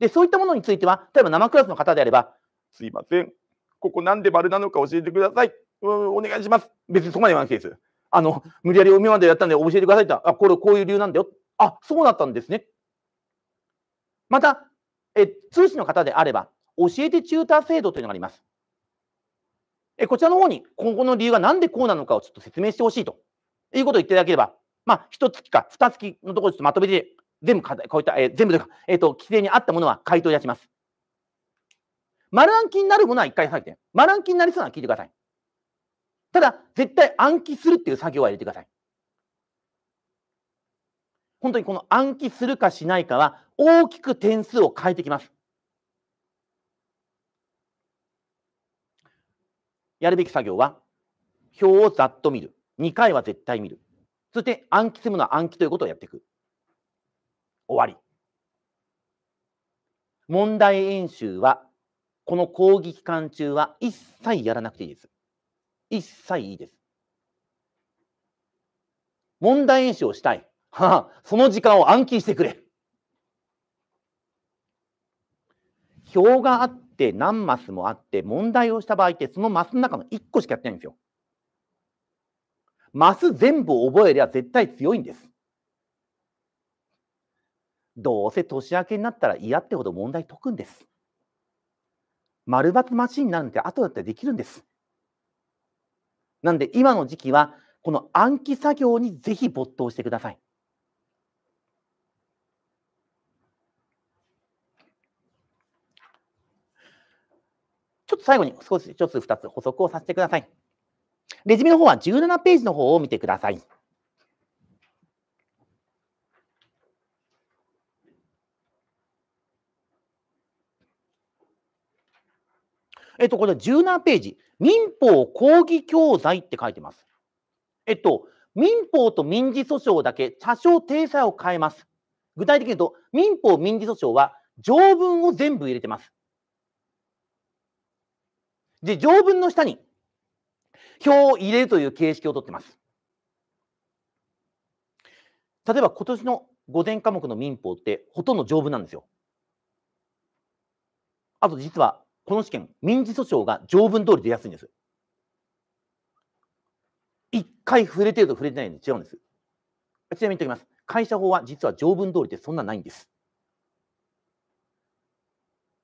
で、そういったものについては、例えば生クラスの方であれば、すいません、ここなんで丸なのか教えてください。お願いします。別にそこまで言わなくていいです。あの、無理やり読みまでやったんで教えてくださいって、あ、これこういう理由なんだよ。あ、そうだったんですね。また、え通信の方であれば、教えてチューター制度というのがあります。えこちらの方に、今後の理由がなんでこうなのかをちょっと説明してほしいということを言っていただければ、まあ、1月か2月のところちょっとまとめて、全部か、こういった、えー、全部というか、えっ、ー、と、規制に合ったものは回答いたします。丸暗記になるものは一回下げて、丸暗記になりそうなのは聞いてください。ただ、絶対暗記するっていう作業は入れてください。本当にこの暗記するかしないかは大きく点数を変えてきます。やるべき作業は、表をざっと見る。2回は絶対見る。そして暗記するのは暗記ということをやっていく。終わり。問題演習は、この講義期間中は一切やらなくていいです。一切いいです。問題演習をしたい。はあ、その時間を暗記してくれ。表があっって何マスもあって問題をした場合ってそのマスの中の1個しかやってないんですよ。マス全部覚えれば絶対強いんです。どうせ年明けになったら嫌ってほど問題解くんです。丸抜マシンなんて後だってできるんです。なんで今の時期はこの暗記作業にぜひ没頭してください。ちょっと最後に少し一つ二つ補足をさせてください。レジュメの方は17ページの方を見てください。えっと、これ17ページ、民法講義教材って書いてます。えっと、民法と民事訴訟だけ多少体裁を変えます。具体的に言うと、民法民事訴訟は条文を全部入れてます。で、条文の下に表を入れるという形式をとってます。例えば今年の5点科目の民法ってほとんど条文なんですよ。あと実はこの試験、民事訴訟が条文通り出やすいんです。一回触れてると触れてないので違うんです。ちなみに言っておきます。会社法は実は条文通りってそんなないんです。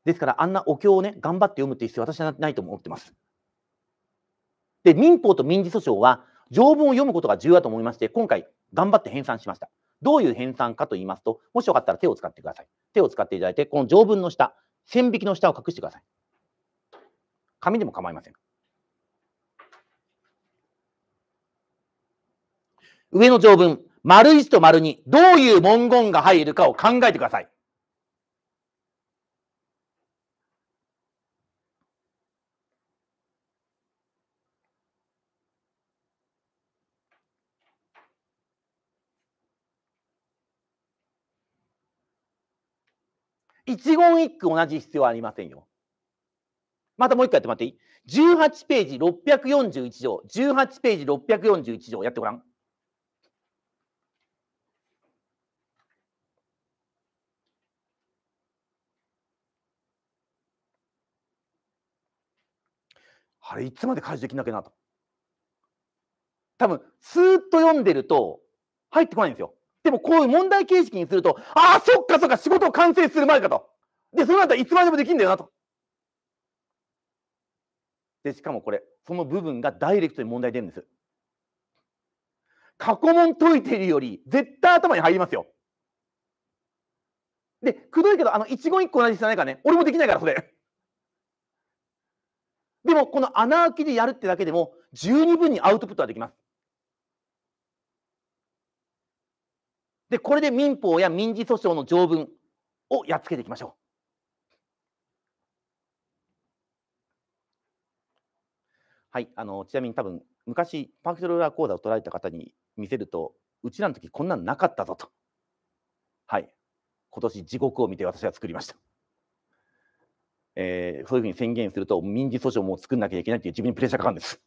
ですから、あんなお経をね、頑張って読むって必要私はないと思ってます。で、民法と民事訴訟は、条文を読むことが重要だと思いまして、今回、頑張って編纂しました。どういう編纂かと言いますと、もしよかったら手を使ってください。手を使っていただいて、この条文の下、線引きの下を隠してください。紙でも構いません。上の条文、丸1と丸2、どういう文言が入るかを考えてください。一言一句同じ必要はありませんよ。またもう一回やってもらっていい ?18 ページ641条、18ページ641条、やってごらん。あれ、いつまで開示できなきゃなと。多分、スーッと読んでると、入ってこないんですよ。でもこういう問題形式にすると、ああ、そっかそっか、仕事を完成する前かと。で、その後いつまでもできるんだよなと。で、しかもこれ、その部分がダイレクトに問題出るんです。過去問解いてるより、絶対頭に入りますよ。で、くどいけど、あの、一言一個同じじゃないからね。俺もできないから、それ。でも、この穴あきでやるってだけでも、十二分にアウトプットはできます。で、これで民法や民事訴訟の条文をやっつけていきましょう。はい、あのちなみに多分昔、パークトローラー講座を取られた方に見せると、うちらの時こんなんなかったぞと。はい、今年地獄を見て私は作りました。えー、そういうふうに宣言すると、民事訴訟も作んなきゃいけないという自分にプレッシャーかかるんです。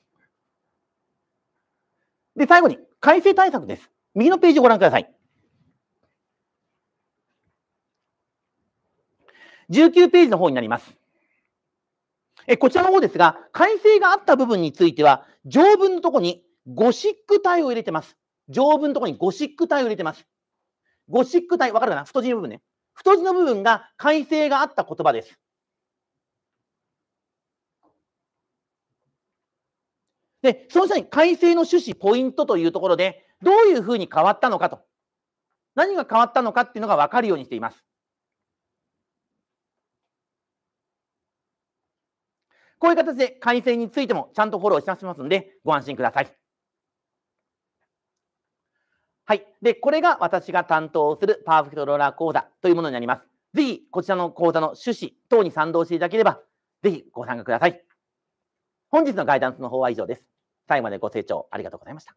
で、最後に、改正対策です。右のページをご覧ください。19ページの方になります。えこちらの方ですが、改正があった部分については、条文のとこにゴシック体を入れてます。条文のとこにゴシック体を入れてます。ゴシック体、わかるかな太字の部分ね。太字の部分が改正があった言葉です。で、その際に改正の趣旨、ポイントというところで、どういうふうに変わったのかと、何が変わったのかっていうのがわかるようにしています。こういう形で改正についてもちゃんとフォローしますので、ご安心ください。はい。で、これが私が担当するパーフェクトローラー講座というものになります。ぜひ、こちらの講座の趣旨等に賛同していただければ、ぜひご参加ください。本日のガイダンスの方は以上です。最後までご清聴ありがとうございました。